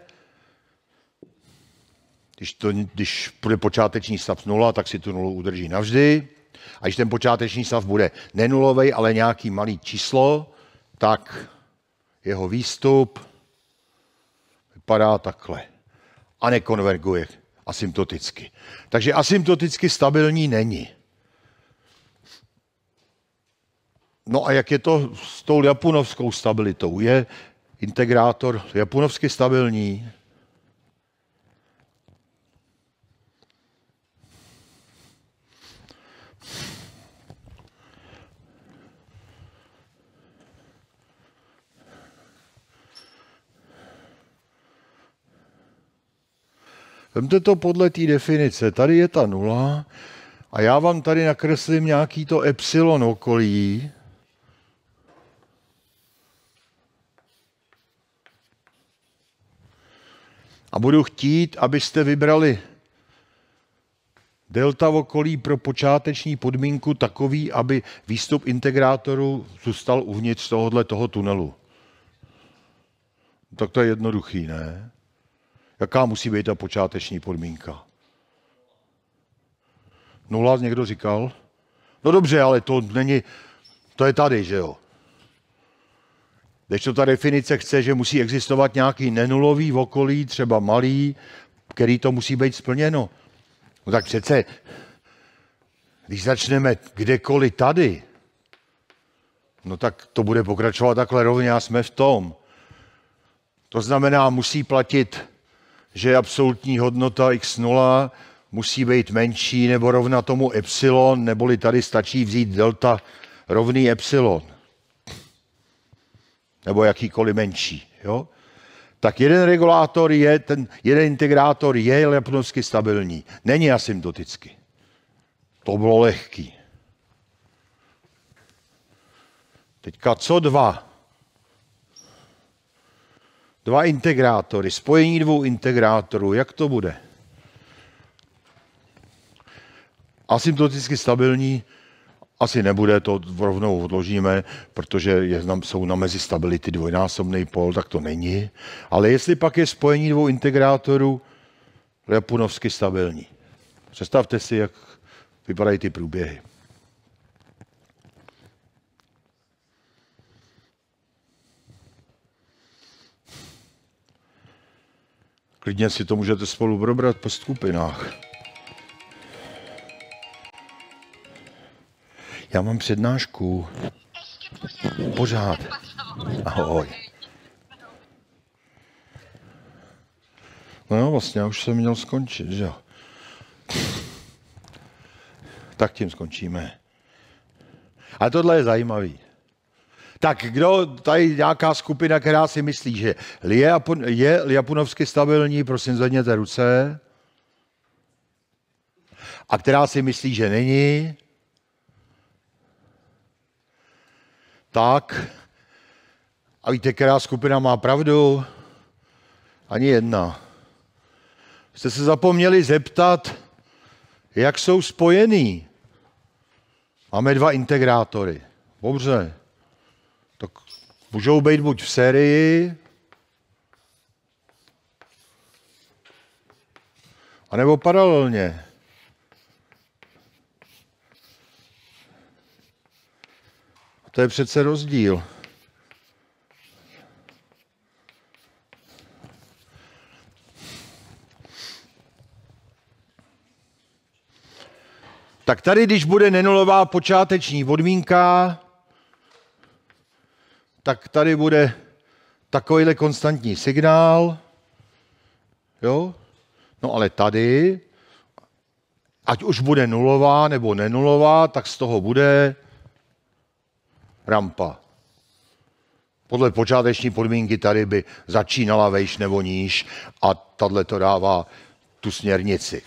Když, to, když bude počáteční stav nula, tak si tu nulu udrží navždy. A když ten počáteční stav bude nenulový, ale nějaký malý číslo, tak jeho výstup padá takhle a nekonverguje asymptoticky. Takže asymptoticky stabilní není. No a jak je to s tou japonovskou stabilitou? Je integrátor japonovsky stabilní? Vemte to podle té definice. Tady je ta nula a já vám tady nakreslím nějaký to epsilon okolí. A budu chtít, abyste vybrali delta v okolí pro počáteční podmínku takový, aby výstup integrátoru zůstal uvnitř tohohle toho tunelu. Tak to je jednoduchý, ne? Jaká musí být ta počáteční podmínka? Nula, někdo říkal? No dobře, ale to není, to je tady, že jo? Když to ta definice chce, že musí existovat nějaký nenulový v okolí, třeba malý, který to musí být splněno. No tak přece, když začneme kdekoliv tady, no tak to bude pokračovat takhle rovně a jsme v tom. To znamená, musí platit že absolutní hodnota x0 musí být menší nebo rovna tomu epsilon, neboli tady stačí vzít delta rovný epsilon. Nebo jakýkoliv menší. Jo? Tak jeden regulátor je, ten jeden integrátor je lepnovsky stabilní. Není asymptoticky. To bylo lehký. Teďka co dva? Dva integrátory, spojení dvou integrátorů, jak to bude? Asymptoticky stabilní asi nebude, to rovnou odložíme, protože je, jsou na mezi stability dvojnásobný pol, tak to není. Ale jestli pak je spojení dvou integrátorů Lepunovsky stabilní. Představte si, jak vypadají ty průběhy. Klidně si to můžete spolu probrat po skupinách. Já mám přednášku. Pořád. Ahoj. No jo, vlastně já už jsem měl skončit, že jo. Tak tím skončíme. A tohle je zajímavý. Tak kdo tady nějaká skupina, která si myslí, že je, je Ljapunovsky stabilní, prosím zvedněte ruce. A která si myslí, že není, tak. A víte, která skupina má pravdu? Ani jedna. Jste se zapomněli zeptat, jak jsou spojený. Máme dva integrátory. Dobře. Můžou být buď v sérii, anebo paralelně. A to je přece rozdíl. Tak tady, když bude nenulová počáteční podmínka, tak tady bude takovýhle konstantní signál, jo? No ale tady, ať už bude nulová nebo nenulová, tak z toho bude rampa. Podle počáteční podmínky tady by začínala vejš nebo níž a tahle to dává tu směrnici.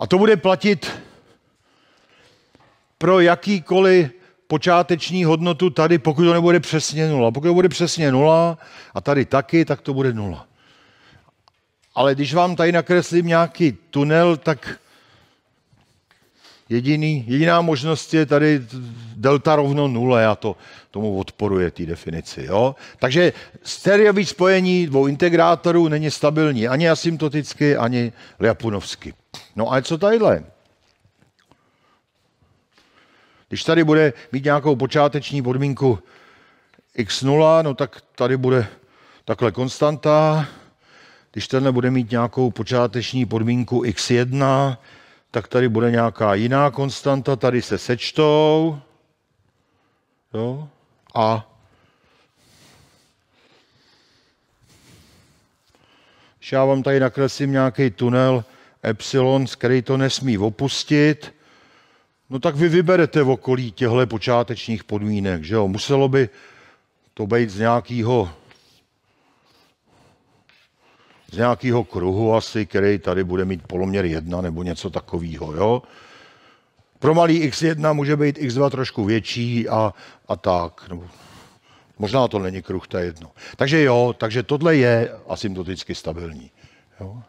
A to bude platit pro jakýkoliv počáteční hodnotu tady, pokud to nebude přesně nula. Pokud to bude přesně nula a tady taky, tak to bude nula. Ale když vám tady nakreslím nějaký tunel, tak jediný, jediná možnost je tady delta rovno nule a to tomu odporuje té definici. Jo? Takže stereový spojení dvou integrátorů není stabilní ani asymptoticky, ani liapunovsky. No a co tadyhle? Když tady bude mít nějakou počáteční podmínku x0, no tak tady bude takhle konstanta. Když tenhle bude mít nějakou počáteční podmínku x1, tak tady bude nějaká jiná konstanta, tady se sečtou. Jo? A když já vám tady nakreslím nějaký tunel, epsilon, který to nesmí opustit, No tak vy vyberete v okolí těchto počátečních podmínek, že jo? Muselo by to být z nějakého z nějakého kruhu asi, který tady bude mít poloměr 1 nebo něco takového, jo? Pro malý x1 může být x2 trošku větší a, a tak. no možná to není kruh, to je jedno. Takže jo, takže tohle je asymptoticky stabilní. Jo?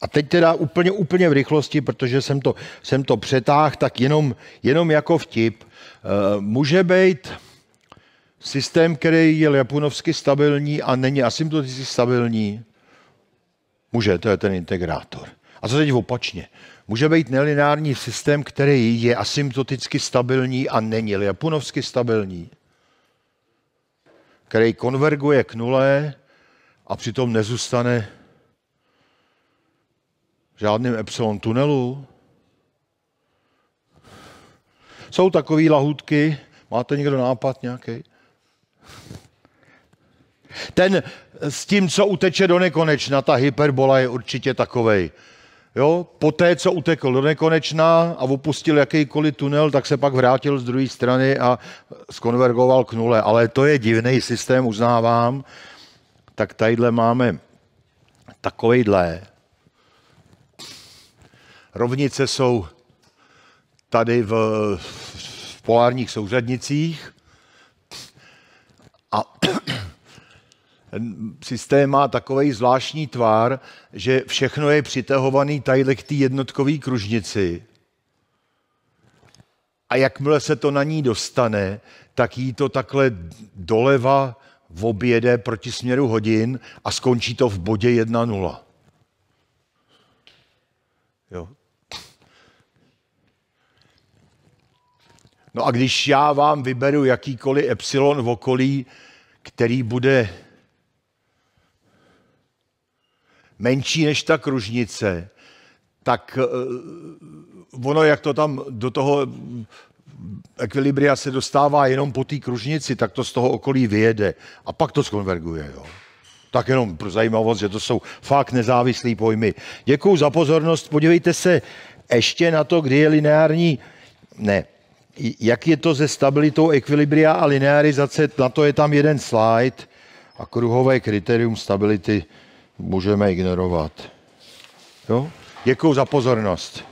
A teď teda úplně, úplně v rychlosti, protože jsem to, jsem to přetáhl, tak jenom, jenom jako vtip. Eh, může být systém, který je ljapunovsky stabilní a není asymptoticky stabilní? Může, to je ten integrátor. A co teď opačně? Může být nelineární systém, který je asymptoticky stabilní a není ljapunovsky stabilní? Který konverguje k nule a přitom nezůstane žádným Epsilon tunelu. Jsou takové lahůdky, máte někdo nápad nějaký? Ten s tím, co uteče do nekonečna, ta hyperbola je určitě takovej. Jo? Poté, co utekl do nekonečna a opustil jakýkoliv tunel, tak se pak vrátil z druhé strany a skonvergoval k nule. Ale to je divný systém, uznávám. Tak tadyhle máme takovejhle. Rovnice jsou tady v, v polárních souřadnicích a systém má takový zvláštní tvar, že všechno je přitahovaný tady k té jednotkové kružnici. A jakmile se to na ní dostane, tak jí to takhle doleva v objede proti směru hodin a skončí to v bodě 1.0. No a když já vám vyberu jakýkoliv epsilon v okolí, který bude menší než ta kružnice, tak eh, ono, jak to tam do toho ekvilibria se dostává jenom po té kružnici, tak to z toho okolí vyjede a pak to skonverguje. Jo. Tak jenom pro zajímavost, že to jsou fakt nezávislý pojmy. Děkuji za pozornost. Podívejte se ještě na to, kdy je lineární... Ne, jak je to se stabilitou ekvilibria a linearizace? Na to je tam jeden slide a kruhové kritérium stability můžeme ignorovat. Jo? Děkuji za pozornost.